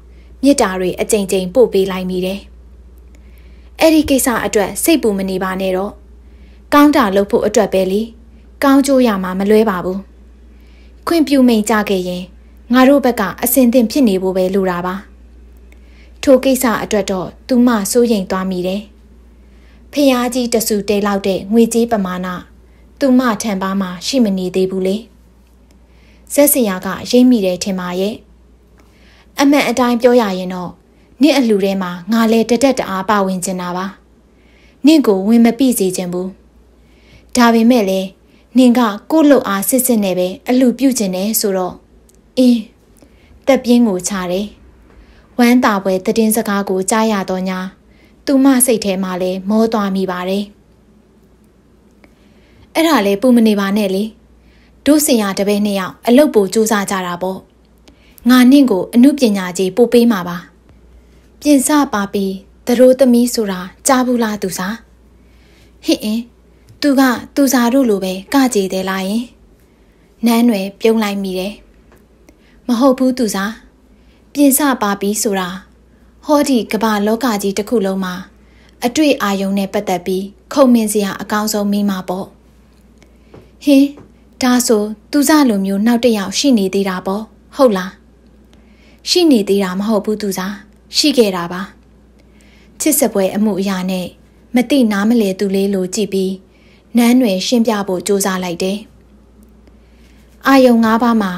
မြစ်တာတွေအကြိမ်ကြိမ်ပို့ပေးလိုက်မိတယ်အဲ့ဒီကိစ္စအတွက်စိတ်ပူမနေပါနဲ့တော့ကောင်းတာလုပ်ဖို့အတွက်ပဲလေကောင်းကျိုးရမှာမလွဲပါဘူးခွင့်ပြုမိန်ကြခဲ့ရင်ငါတို့ဘက်ကအစင်သင့်ဖြစ်နေဖို့ပဲလိုတာပါထိုကိစ္စအတွက်တော့သူမစိုးရိမ်သွားမိတယ်ဖျားကြီးတဆူတဲလောက်တဲ့ငွေကြေးပမာဏသူမထံပါမှရှိမနေသေးဘူးလေဇက်စရာကရိမ့်မိတယ်ထင်ပါရဲ့အမှန်အတိုင်းပြောရရင်တော့နင့်အလှူထဲမှာငါလဲတတက်တအားပါဝင်ကျင်တာပါနင့်ကိုဝင်မပြည့်စေချင်ဘူးဒါပေမဲ့လည်းနင်ကကို့လှုပ်အားစစ်စစ်နဲ့ပဲအလှပြုတ်ခြင်းနဲ့ဆိုတော့အင်းတက်ပြင်းကိုခြားတယ်ဝမ်းတာပွဲတည်င်းစကားကိုကြားရတော့ညာသူမစိတ်ထဲမှာလဲမောသွားမိပါတယ်အဲ့ဒါလဲပူမနေပါနဲ့လေတို့စင်ရတပည့်နှစ်ယောက်အလုတ်ပိုစူးစမ်းကြတာပေါ့ငါနှင့်ကိုအမှုပညာကြီးပို့ပေးမှာပါပြင်စပါပြီးသတို့သမီးဆိုတာကြားဘူးလားသူစားဟင့်အင်းသူကသူစားတို့လိုပဲကကြေတယ်လားယင်နန်းရွယ်ပြုံးလိုက်မိတယ်မဟုတ်ဘူးသူစားပြင်ဆပါပြီးဆိုတာဟောဒီကမ္ဘာလောကကြီးတစ်ခုလုံးမှာ အတွေ့အာရုံနဲ့ပတ်သက်ပြီးခုံမင်းစရာအကောင်းဆုံးမိမှာပေါ့ဟင်းဒါဆို သူစားလိုမျိုးနောက်တစ်ယောက်ရှိနေသေးတာပေါ့ဟုတ်လားရှိနေသေးတာမဟုတ်ဘူးသူစားရှိခဲ့တာပါချစ်စပွဲ အမှုအရာနဲ့မတိနားမလဲသူလေးလိုကြည့်ပြီးနန်းတွင် ရှင်းပြဖို့ကြိုးစားလိုက်တယ်။အာယုံ၅ပါးမှာ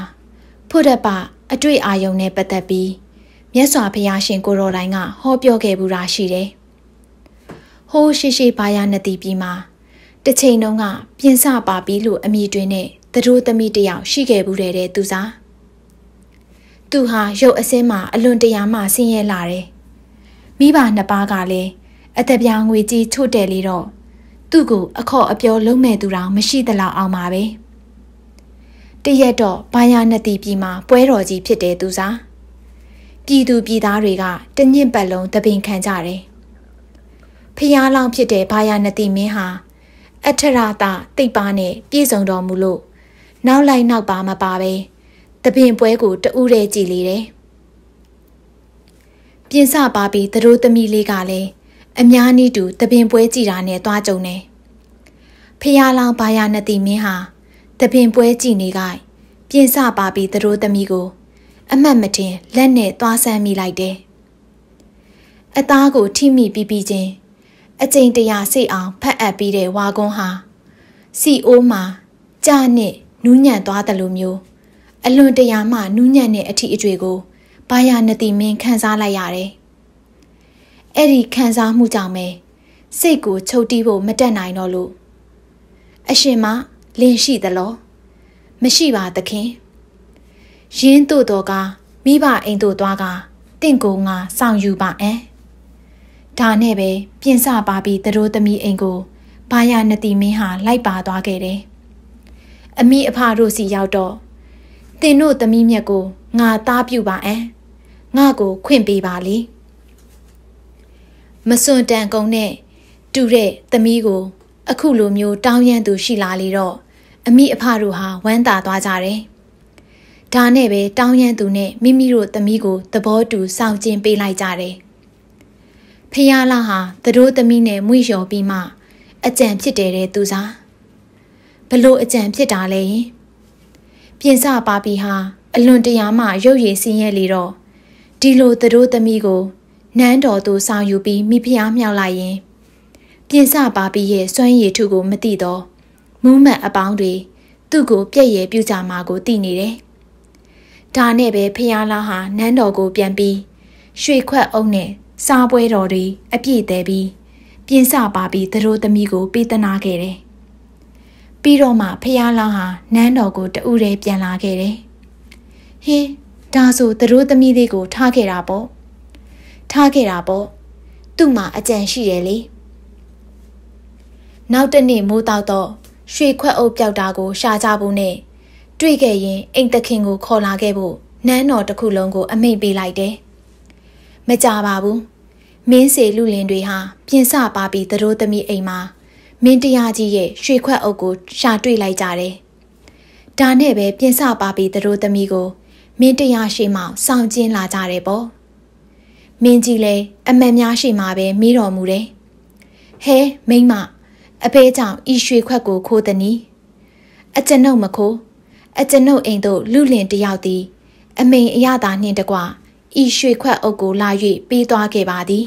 ဖုဒ္ဓပအတွေ့အာယုံနဲ့ပတ်သက်ပြီးမြတ်စွာဘုရားရှင်ကိုတော်တိုင်ကဟောပြောခဲ့ဘူးတာရှိတယ်။ဟိုးရှိရှိဘာယာနတိပြည်မှာတစ်ချိန်တုန်းကပြင်စပါပြီးလို့အမိတွင်နဲ့သူတို့သမီးတယောက်ရှိခဲ့ဘူးတဲ့သူစား။သူဟာရုပ်အစင်းမှာ အလွန်တရာမှဆင်းရဲလာတယ်။မိဘနှစ်ပါးကလည်းအသက်ပြာငွေကြီးချို့တယ်လေတော့သူ့ကိုအခေါ်အပြောလုံးမဲ့သူတောင်မရှိသလောက်အောင်ပါပဲတရက်တော့ဘာယာနတိပြည်မှာပွဲတော်ကြီးဖြစ်တယ်သူစားပြည်သူပြည်သားတွေကတညင့်ပတ်လုံး တပင်ခံကြတယ်ဖျားလောင်ဖြစ်တဲ့ဘာယာနတိမင်းဟာ အထရာတာတိတ်ပါနဲ့ပြည့်စုံတော်မူလို့နောက်လိုက်နောက်ပါမပါပဲတပင်ပွဲကိုတူးရဲကြည်လေတယ်ပြင်ဆပါပြီးသူတို့သမီးလေးကလည်းအများနည်းတူတပင်ပွဲကြည်တာနဲ့တွားကြုံတယ်ဖျားလောင်ဘာယာနတိမင်းဟာတပင်ပွဲကြည်နေကပြင်စပါပြီးသူတို့သမီးကို အမှတ်မတင်လက်နဲ့တွားဆန်းမိလိုက်တယ်အသားကိုထိမိပြီးပြီးချင်းအကျိန်တရာစိတ်အောင်ဖတ်အပ်ပြီးတဲ့ဝါကွန်းဟာစီအိုးမှာကြာနစ်နူးညံ့သွားတယ်လို့မျိုး အလွန်တရာမှနူးညံ့တဲ့အထီအကျွေကိုဘာယာနတိမင်းခန်းစားလိုက်ရတယ်အဲ့ဒီခံစားမှုကြောင့်ပဲစိတ်ကိုချုပ်တီးဖို့မတက်နိုင်တော့လို့အရှင်မလင်းရှိသလားမရှိပါသခင်ရင်းတို့တော်ကမိဘအိမ်တို့သွားကတင့်ကိုငါဆောင်ယူပါအံဒါနဲ့ပဲပြင်ဆပါပြီးသူတို့သမီးအိမ်ကိုဘာယာနတိမင်းဟာလိုက်ပါသွားခဲ့တယ်အမိအဖတို့စီရောက်တော့တင်တို့သမီးမြက်ကိုငါသားပြုပါအံငါကိုခွင့်ပေးပါလေ။မစွန်တန်ကုန်နဲ့တူတဲ့သမီးကို အခုလိုမျိုးတောင်းရန်သူရှိလာလေတော့အမိအဖတို့ဟာဝမ်းသာသွားကြတယ်။ဒါနဲ့ပဲတောင်းရန်သူနဲ့မိမိတို့သမီးကို သဘောတူဆောင်ကျင်ပေးလိုက်ကြတယ်။ဖယားလာဟာသူတို့သမီးနဲ့မွေ့လျော်ပြီးမှ အကြံဖြစ်တယ်တဲ့သူစား။ဘလို့အကြံဖြစ်တာလဲရင်ပြင်စပါပီဟာအလွန်တရာမှ ရုပ်ရည်ဆင်းရဲလေတော့ဒီလိုသူတို့သမီးကိုနန်းတော်သို့ဆောင်ယူပြီးမိဖုရားမြောက်လိုက်ရင်ပြင်စပါပီးရဲ့စွမ်းရည်ထုကိုမသိတော့မူးမတ်အပေါင်းတွေသူ့ကိုပြက်ရယ်ပြူကြမှာကိုသိနေတယ်။ဒါနဲ့ပဲဖုရားလားဟာနန်းတော်ကိုပြန်ပြီးရွှေခွက်အုပ်နဲ့စားပွဲတော်တွေအပြည့်သည်ပြီး ပြင်စပါပီးသတို့သမီးကိုပေးသနာခဲ့တယ်။ပြီးတော့မှဖုရားလားဟာနန်းတော်ကိုတူရဲပြန်လာခဲ့တယ်။ဟင်းဒါဆိုသတို့သမီးလေးကိုထားခဲ့တာပေါ့။ထားခဲ့တာပေါ့သူ့မှာအကြံရှိတယ်လေနောက်တနေ့မိုးတောက်တော့ရွှေခွက်အုပ်ပြောက်တာကိုရှာကြဖို့နဲ့တွေ့ခဲ့ရင်အိမ်သခင်ကိုခေါ်လာခဲ့ဖို့နန်းတော်တစ်ခုလုံးကို အမိန့်ပေးလိုက်တယ်မကြပါဘူးမင်းစေလူလင်တွေဟာပြင်ဆပါပြီးသတို့သမီးအိမ်မှာမင်းတရားကြီးရဲ့ရွှေခွက်အုပ်ကိုရှာတွေ့လိုက်ကြတယ်။ဒါနဲ့ပဲပြင်ဆပါပြီးသတို့သမီးကို မင်းတရားရှိမှစောင့်ကျင်းလာကြတယ်ပေါ့။မင်းကြီးလည်းအမတ်များရှိမှပဲမေးတော်မူတယ်။ဟဲမိမအဖေကြောင့်ဤရွှေခွက်ကိုခိုးသည်နီအကျွန်ုပ်မခိုးအကျွန်ုပ်အိမ်သို့ လူလင်တယောက်သည် အမိန်အရသာနှင့်တကွဤရွှေခွက်အုပ်ကိုလာ၍ပေးသွားခဲ့ပါသည်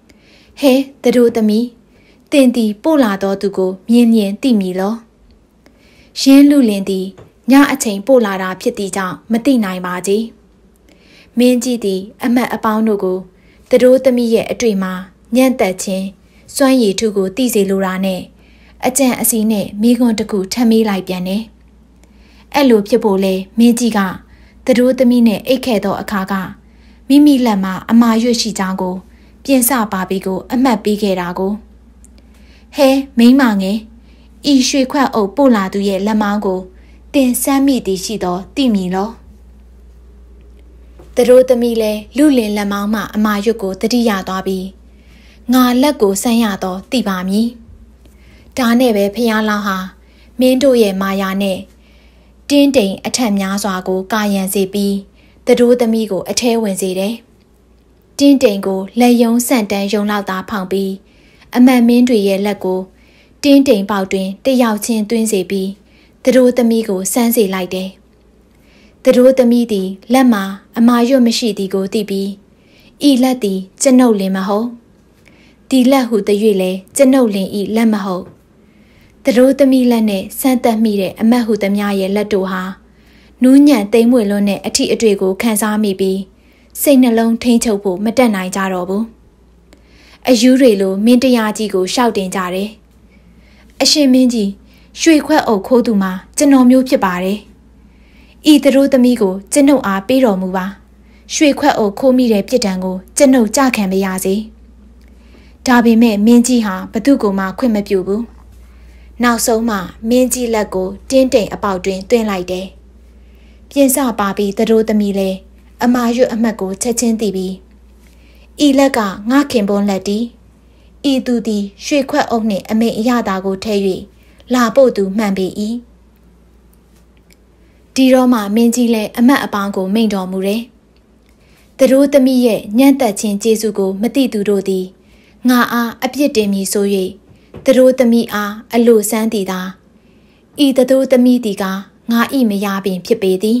။ဟဲသူတို့သမီးတင်သည်ပို့လာတော်သူကိုမြင်မြင်သိမိလော။ရင်းလူလင်သည်ညအချိန်ပို့လာတာဖြစ်သည့်ကြောင့်မသိနိုင်ပါကြီး။မင်းကြီးသည်အမတ်အပေါင်းတို့ကိုသူတို့သမီးရဲ့အတွေ့မှာညံ့သက်ခြင်းစွမ်းရည်ထုကိုသိစေလိုတာနဲ့အကြံအစီနဲ့မိခွန်းတစ်ခုထပ်မေးလိုက်ပြန်တယ်။အဲ့လိုဖြစ်ဖို့လဲမင်းကြီးကသူတို့သမီးနဲ့အိတ်ခဲ့သောအခါကမိမိလက်မှာအမာရွတ်ရှိကြောင်းကို ပြင်ဆပါပြီးကို အမှတ်ပေးခဲ့တာကိုဟဲမိမငယ်ဤရွှေခွက်အုပ်ပို့လာသူရဲ့လက်မောင်းကိုတင်ဆမ်းမိသည်ရှိသောတိမီလော။သူတို့သမီးလဲလူလင်လက်မောင်းမှ အမာရွတ်ကိုတတိရသွားပြီးငါလက်ကိုဆန့်ရတော့တိပါမည်ဒါနဲ့ပဲဖះလောင်းဟာမင်းတို့ရဲ့မာယာနဲ့တင်းတိမ်အထက်များစွာကိုကာယံစေပြီးသူတို့သမီးကိုအထဲဝင်စေတယ်တင်းတိမ်ကိုလက်ယုံဆန့်တန်းယုံလောက်သာဖောင်ပြီးအမှန်မင်းတွေရဲ့လက်ကိုတင်းတိမ်ပေါက်တွင်တယောက်ချင်းတွင်းစေပြီးသူတို့သမီးကိုစမ်းစေလိုက်တယ်။သူတို့သမီးသည်လက်မှာအမာရွတ်မရှိသည်ကိုသိပြီးဤလက်သည်ကျွန်ုပ်လင်မဟုတ်ဒီလက်ဟုတ၍လဲကျွန်ုပ်လင်ဤလက်မဟုတ်သူတို့သမီးလက်နဲ့စမ်းသက်မိတဲ့အမတ်ဟုသမျှရဲ့လက်တို့ဟာနူးညံ့တိမ်မွေလွန်းတဲ့အထီအတွေ့ကို ခံစားမိပြီး စိတ်နှလုံးထိမ့်ချုပ်ဖို့မတက်နိုင်ကြတော့ဘူးအယူးတွေလိုမင်းတရားကြီးကိုရှောက်တင်ကြတယ်အရှင်မင်းကြီးရွှေခွက်အုပ်ခိုးသူမှာကျွန်တော်မျိုးဖြစ်ပါတယ်ဤသူတို့သမီးကိုကျွန်ုပ်အားပေးတော်မူပါရွှေခွက်အိုခိုးမိတဲ့ပြစ်ဒဏ်ကိုကျွန်ုပ်ကြခံပါရစေဒါပေမဲ့မင်းကြီးဟာဘသူ့ကိုမှခွင့်မပြုဘူးနောက်ဆုံးမှမင်းကြီးလက်ကို တင်းတိမ်အပေါက်တွင်တွင်းလိုက်တယ်ပြင်စပါပြီးသူတို့သမီးလဲအမာရွတ်အမှတ်ကိုချက်ချင်းသိပြီးဤလက်ကငါခင်ပွန်းလက်တီဤသူသည် ရွှေခွက်အုပ်နှင့်အမိန်အရသာကိုထဲ၍လာပို့သူမှန်ပေ၏ဒီတော့မှမင်းကြီးလည်းအမတ်အပေါင်းကိုမိန်တော်မူတယ်။သူတို့သမီးရဲ့ညံ့သက်ခြင်းကျေးဇူးကိုမသိသူတို့သည်ငါအားအပြစ်တင်မည်ဆို၍သူတို့သမီးအားအလိုဆန်းသည်သာဤသူတို့သမီးသည်ကငါ၏မယားပင်ဖြစ်ပေသည်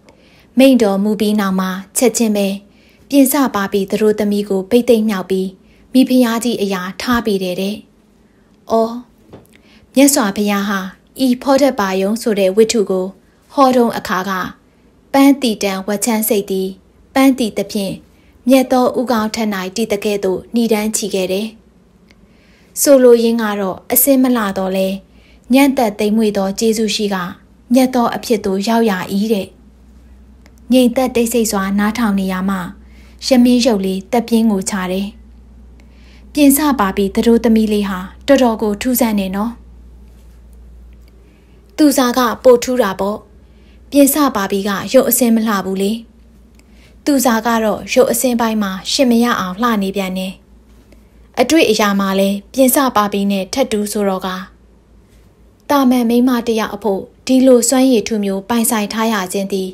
။မိန်တော်မူပြီးနောက်မှာချက်ချင်းပဲပြင်ဆပါပြီးသူတို့သမီးကိုပိတ်သိမ့်မြောက်ပြီးမိဖုရားကြီးအရာထားပေးတယ်တဲ့။အော်မြတ်စွာဘုရားဟာဤဖောတပါယုံဆိုတဲ့ဝိတ္ထုကိုဟောတုံအခါကပန်းတီတန်ဝချမ်းစိတ်သည်ပန်းတီသဖြင့်မြတ်သောဥကောင်းထက်၌တည်တကဲ့သို့ဏိဒန်းချီခဲ့တယ်။ဆိုလိုရင်းကတော့အစင်းမလာတော့လဲညံ့သက်သိမ့်မွေသောကျေးဇူးရှိကမြတ်သောအဖြစ်သို့ရောက်ရ၏တဲ့။ငြိမ်သက်တိတ်ဆိတ်စွာ နားထောင်နေရမှရမင်းရုပ်လေးတက်ပြင်းကိုချတယ်။ပြင်ဆပါပြီးသတို့သမီးလေးဟာတော်တော်ကိုထူးဆန်းနေနော်။သူစားကပို့ထူးတာပေါ့ပြင်ဆပါပြီးကရုပ်အစင်မလှဘူးလေသူစားကတော့ရုပ်အစင်ပိုင်းမှာရှင်မရအောင်လှနေပြန်တယ်အတွေ့အရာမှာလဲပြင်ဆပါပြီးနဲ့ထက်တူးဆိုတော့ကတာမန်မိမတယောက်အဖို့ဒီလိုစွမ်းရည်ထူမျိုးပိုင်ဆိုင်ထားရခြင်းသည်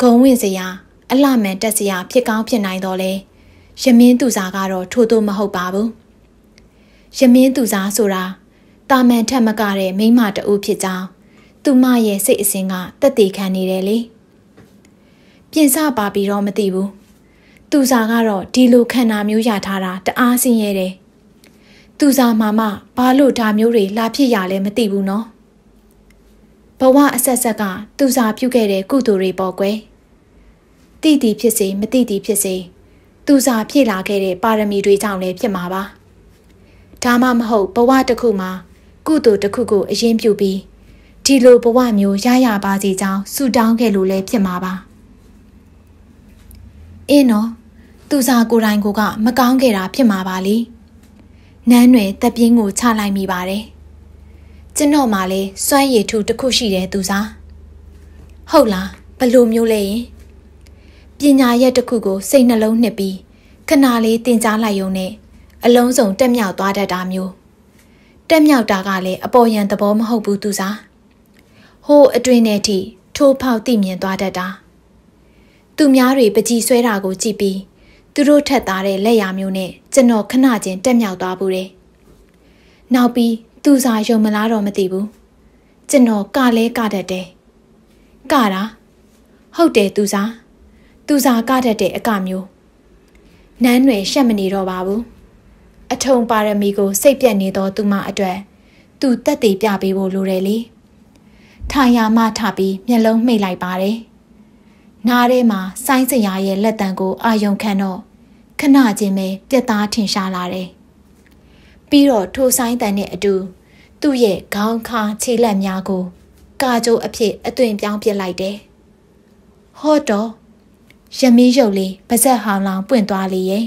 ဂုံဝင်စရာအလှမှန်တက်စရာဖြစ်ကောင်းဖြစ်နိုင်တော့လဲရမင်းသူစားကတော့ထို့သို့မဟုတ်ပါဘူးရမင်းသူစားဆိုတာတာမန်ထက်မကတဲ့မိမတအုပ်ဖြစ်ကြောင်းသူမရဲ့စိတ်အစဉ်ကတက်တည်ခံနေတယ်လေပြင်စပါပြီးတော့မသိဘူးသူစာကတော့ဒီလိုခန္ဓာမျိုးရထားတာတအားဆင်းရဲတယ်သူစာမှာမှဘာလို့ဒါမျိုးတွေလာဖြစ်ရလဲမသိဘူးနော်ဘဝအဆက်ဆက်ကသူစာပြုခဲ့တဲ့ကုသိုလ်တွေပေါ့ကွယ်တိတိဖြစ်စေမတိတိဖြစ်စေသူစာဖြည့်လာခဲ့တဲ့ပါရမီတွေကြောင့်လည်းဖြစ်မှာပါဒါမှမဟုတ်ဘဝတစ်ခုမှာကုသိုလ်တစ်ခုကိုအရင်ပြုပြီးဒီလိုဘဝမျိုးရရပါစေကြောင်းဆုတောင်းခဲ့လို့လည်းဖြစ်မှာပါအင်းနော်သူစားကိုယ်တိုင်ကိုကမကောင်းခဲ့တာဖြစ်မှာပါလေနန်းတွင်တပြင်းကိုချလိုက်မိပါတယ်ကျွန်တော်မှလည်းစွမ်းရည်ထူတစ်ခုရှိတယ်သူစားဟုတ်လားဘလို့မျိုးလဲရင်ပညာရက်တစ်ခုကိုစိတ်နှလုံးနှစ်ပြီးခဏလေးတင်ကြားလိုက်ုံနဲ့အလုံးစုံတက်မြောက်သွားတတ်တာမျိုးတက်မြောက်တာကလည်းအပေါ်ယံသဘောမဟုတ်ဘူးသူစားဟိုးအတွင်ထဲထိထိုးဖောက်သိမြင်သွားတတ်တာသူများတွေပကြီးဆွဲတာကို ကြည့်ပြီးသူတို့ထက်သားတဲ့လက်ရာမျိုးနဲ့ကျွန်တော်ခဏချင်းတက်မြောက်သွားဘူးတယ်နောက်ပြီးသူစာယုံမလားတော့မသိဘူးကျွန်တော်ကလဲကတတ်တယ်ကတာဟုတ်တယ်သူစာ သူစာကတတ်တဲ့အကမျိုးနန်းတွင်ရှက်မနေတော့ပါဘူးအထုံပါရမီကိုစိတ်ပြက်နေသောသူမအတွက်သူတက်တည်ပြပေးဖို့လိုတယ်လေ။ထာယာမထပြီးမျက်လုံးမှိတ်လိုက်ပါတယ်။နားထဲမှာစိုင်းစရာရဲ့လက်တံကို အာယုံခံတော့ခဏချင်းပဲပြက်သားထင်ရှားလာတယ်။ပြီးတော့ထိုစိုင်းတန်နဲ့အတူ သူ့ရဲ့ခေါင်းခါခြေလက်များကိုကာကြိုးအဖြစ်အသွင်ပြောင်းပစ်လိုက်တယ်။ဟော့တော့ရမီးရုပ်လေးပါဇက်ဟောင်းလောင်ပွင့်သွားလေရဲ့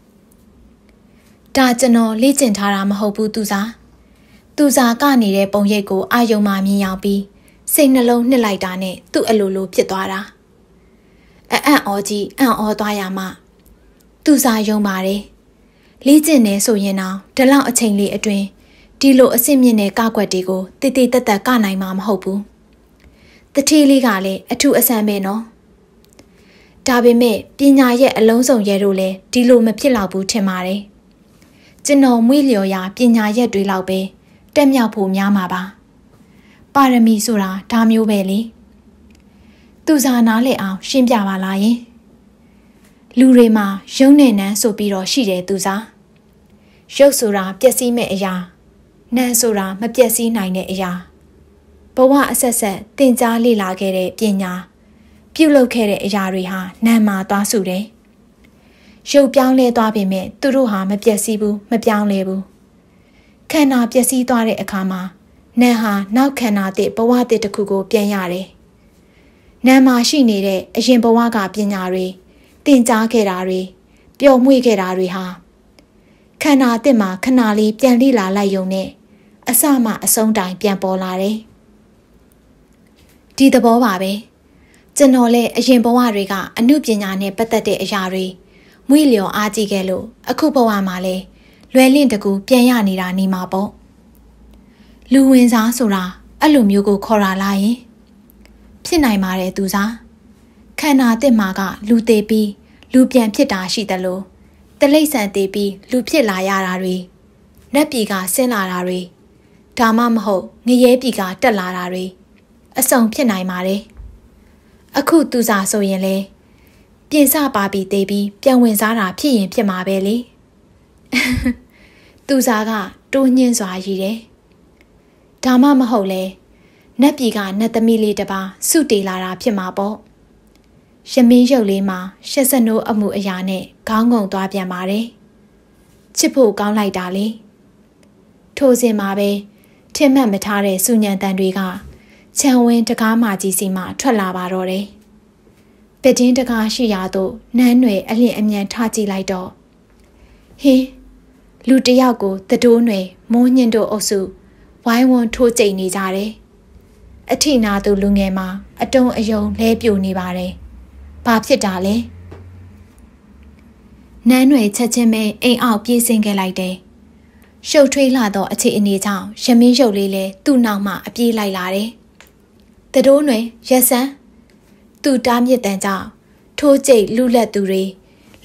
။ဒါကျွန်တော်လေ့ကျင့်ထားတာမဟုတ်ဘူးသူစားသူစာကနေတဲ့ပုံရိပ်ကိုအာယုံမှမြင်ရောက်ပြီးစိတ်နှလုံးနှစ်လိုက်တာနဲ့သူ့အလိုလိုဖြစ်သွားတာအအံ့ဩကြီးအံ့ဩသွားရမှသူစာယုံပါတယ်လေ့ကျင့်နေဆိုရင်တော့ဒီလောက်အချိန်လေးအတွင်းဒီလိုအစ်င့်မြင့်တဲ့ကောက်ွက်တွေကိုတည်တည်တတ်တတ်ကနိုင်မှာမဟုတ်ဘူးတထေးလေးကလည်းအထူးအဆန်းပဲနော်ဒါပေမဲ့ပညာရဲ့အလုံးစုံရဲတို့လည်းဒီလိုမဖြစ်လောက်ဘူးထင်ပါတယ်ကျွန်တော်မွေ့လျော်ရာပညာရက်တွေလောက်ပဲတက်မြောက်ဖို့များမှာပါပါရမီဆိုတာဒါမျိုးပဲလေသူစားနားလည်အောင်ရှင်းပြပါလားယင်လူတွေမှာရုံနဲ့နန်းဆိုပြီးတော့ရှိတယ်သူစားရုပ်ဆိုတာပျက်စီးမဲ့အရာနန်းဆိုတာမပျက်စီးနိုင်တဲ့အရာဘဝအဆက်ဆက်သင်ကြားလေ့လာခဲ့တဲ့ပညာပြုလုပ်ခဲ့တဲ့အရာတွေဟာနံမာသွားစုတယ်။ရုပ်ပြောင်းလဲသွားပေမဲ့သူတို့ဟာမပျက်စီးဘူးမပြောင်းလဲဘူး။ခန္ဓာပျက်စီးသွားတဲ့အခါမှာနာဟာနောက်ခန္ဓာသစ်ဘဝသစ်တစ်ခုကို ပြန်ရတယ်။နာမှာရှိနေတဲ့အရင်ဘဝကပညာတွေသင်ကြားခဲ့တာတွေပျော်မွေ့ခဲ့တာတွေဟာခန္ဓာသစ်မှာခဏလေးပြန်လိလာလိုက်ုံနဲ့အစမှ အဆုံးတိုင်ပြန်ပေါ်လာတယ်။ဒီသဘောပါပဲ။ကျွန်တော်လည်းအရင်ဘဝတွေကအမှုပညာနဲ့ပတ်သက်တဲ့အရာတွေမွေ့လျော်အားကြီးခဲ့လို့အခုဘဝမှာလည်းလွယ်လင့်တကူပြန်ရနေတာနေမှာပေါ့လူဝင်စားဆိုတာအဲ့လိုမျိုးကိုခေါ်တာလားယင်ဖြစ်နိုင်ပါတယ်သူစားခန္ဓာတစ်မှာကလူသေးပြီးလူပြန်ဖြစ်တာရှိတယ်လို့တလိษံသေးပြီးလူဖြစ်လာရတာတွေလက်ပြီကဆင်းလာတာတွေဒါမှမဟုတ်ငရဲပြီကတက်လာတာတွေအစုံဖြစ်နိုင်ပါတယ်အခုသူစားဆိုရင်လေပြင်စပါပြီးသေးပြီးပြန်ဝင်စားတာဖြစ်ရင်ဖြစ်မှာပဲလေသူစားကတိုးညင်းစွာရည်တယ်။ဒါမှမဟုတ်လဲနတ်ပြည်ကနတ်သမီးလေးတစ်ပါးစုတေလာတာဖြစ်မှာပေါ့။ရမင်းရုပ်လေးမှာရှက်စနိုးအမှုအရာနဲ့ခေါင်းငုံသွားပြန်ပါတယ်။ချစ်ဖို့ကောင်းလိုက်တာလေ။ထိုစဉ်မှာပဲထင်မှတ်မထားတဲ့စုညံတန်တွေကခြံဝင်းတကားမကြီးစီမှထွက်လာပါတော့တယ်။ပတင်းတကားရှိရာသို့နန်းနယ်အလျင်အမြန်ထကြည့်လိုက်တော့ဟင်းလူတယောက်ကိုတတိုးနယ်မိုးညင်တို့အုပ်စုဝိုင်းဝန်းထိုးကြိမ်နေကြတယ်။အထိနာသူလူငယ်မှာအတုံအယုံလဲပြိုနေပါတယ်။ဘာဖြစ်တာလဲ။နန်းနယ်ချက်ချင်းပဲအိမ်အောင်ပြေးဆင်းခဲ့လိုက်တယ်။ရှုပ်ထွေးလာသောအခြေအနေကြောင့်ရမင်းရုပ်လေးလဲသူ့နောက်မှအပြေးလိုက်လာတယ်။တတိုးနယ်ရက်စန်းသူ့တားမြစ်တန်ကြောင့်ထိုးကြိတ်လူလက်သူတွေ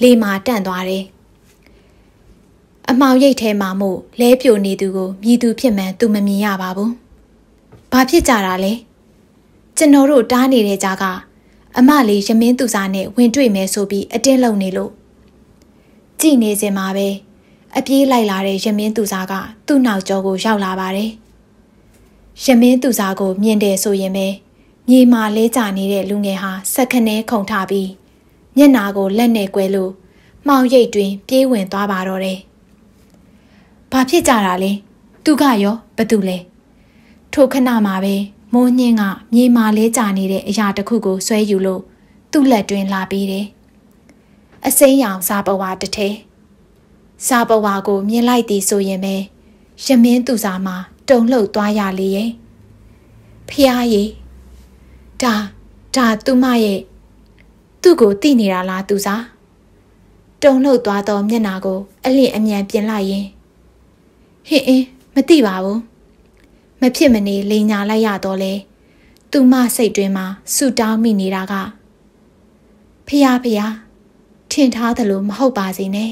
လေမာတန့်သွားတယ်အမောင်ရိပ်ထဲမှာမို့လဲပြိုနေသူကိုမြည်သူဖြစ်မှန်းသူမမြင်ရပါဘူး။ဘာဖြစ်ကြတာလဲ။ကျွန်တော်တို့တားနေတဲ့ကြားကအမလေးရမင်းသူစားနဲ့ဝင်တွေ့မယ်ဆိုပြီးအတင်းလုံနေလို့ကြည်နေစင်မှာပဲအပြေးလိုက်လာတဲ့ရမင်းသူစားကသူ့နောက်ကျောကိုရောက်လာပါတယ်။ရမင်းသူစားကိုမြင်တယ်ဆိုရင်ပဲမြေမာလဲကျနေတဲ့လူငယ်ဟာစက်ခနဲခုန်ထပြီးမျက်နာကိုလက်နဲ့ကွဲလို့မှောင်ရိပ်တွင်ပြေးဝင်သွားပါတော့တယ်။ဘာဖြစ်ကြတာလဲသူကရောဘသူလဲထိုခဏမှာပဲမိုးညင်းကမြေမာလဲကြာနေတဲ့အရာတစ်ခုကိုဆွဲယူလို့သူ့လက်တွင်လာပေးတယ်အစိမ်းရောင်စာပဝါတစ်ထဲစာပဝါကိုမြင်လိုက်သည်ဆိုရင်ပဲရမင်းသူစာမှာတုံလှုပ်သွားရလေရဲ့ဖျားရေဒါဒါသူမရဲ့သူ့ကိုတိနေတာလားသူစာတုံလှုပ်သွားသောမျက်နာကိုအလင့်အမြန်ပြင်လိုက်ရင်ဟင်အင်းမသိပါဘူးမဖြစ်မနေလိန်ညာလိုက်ရတော့လဲသူမစိတ်တွင်မှာဆူတောင်းမိနေတာကဖះဖះထင်ထားသလိုမဟုတ်ပါစေနဲ့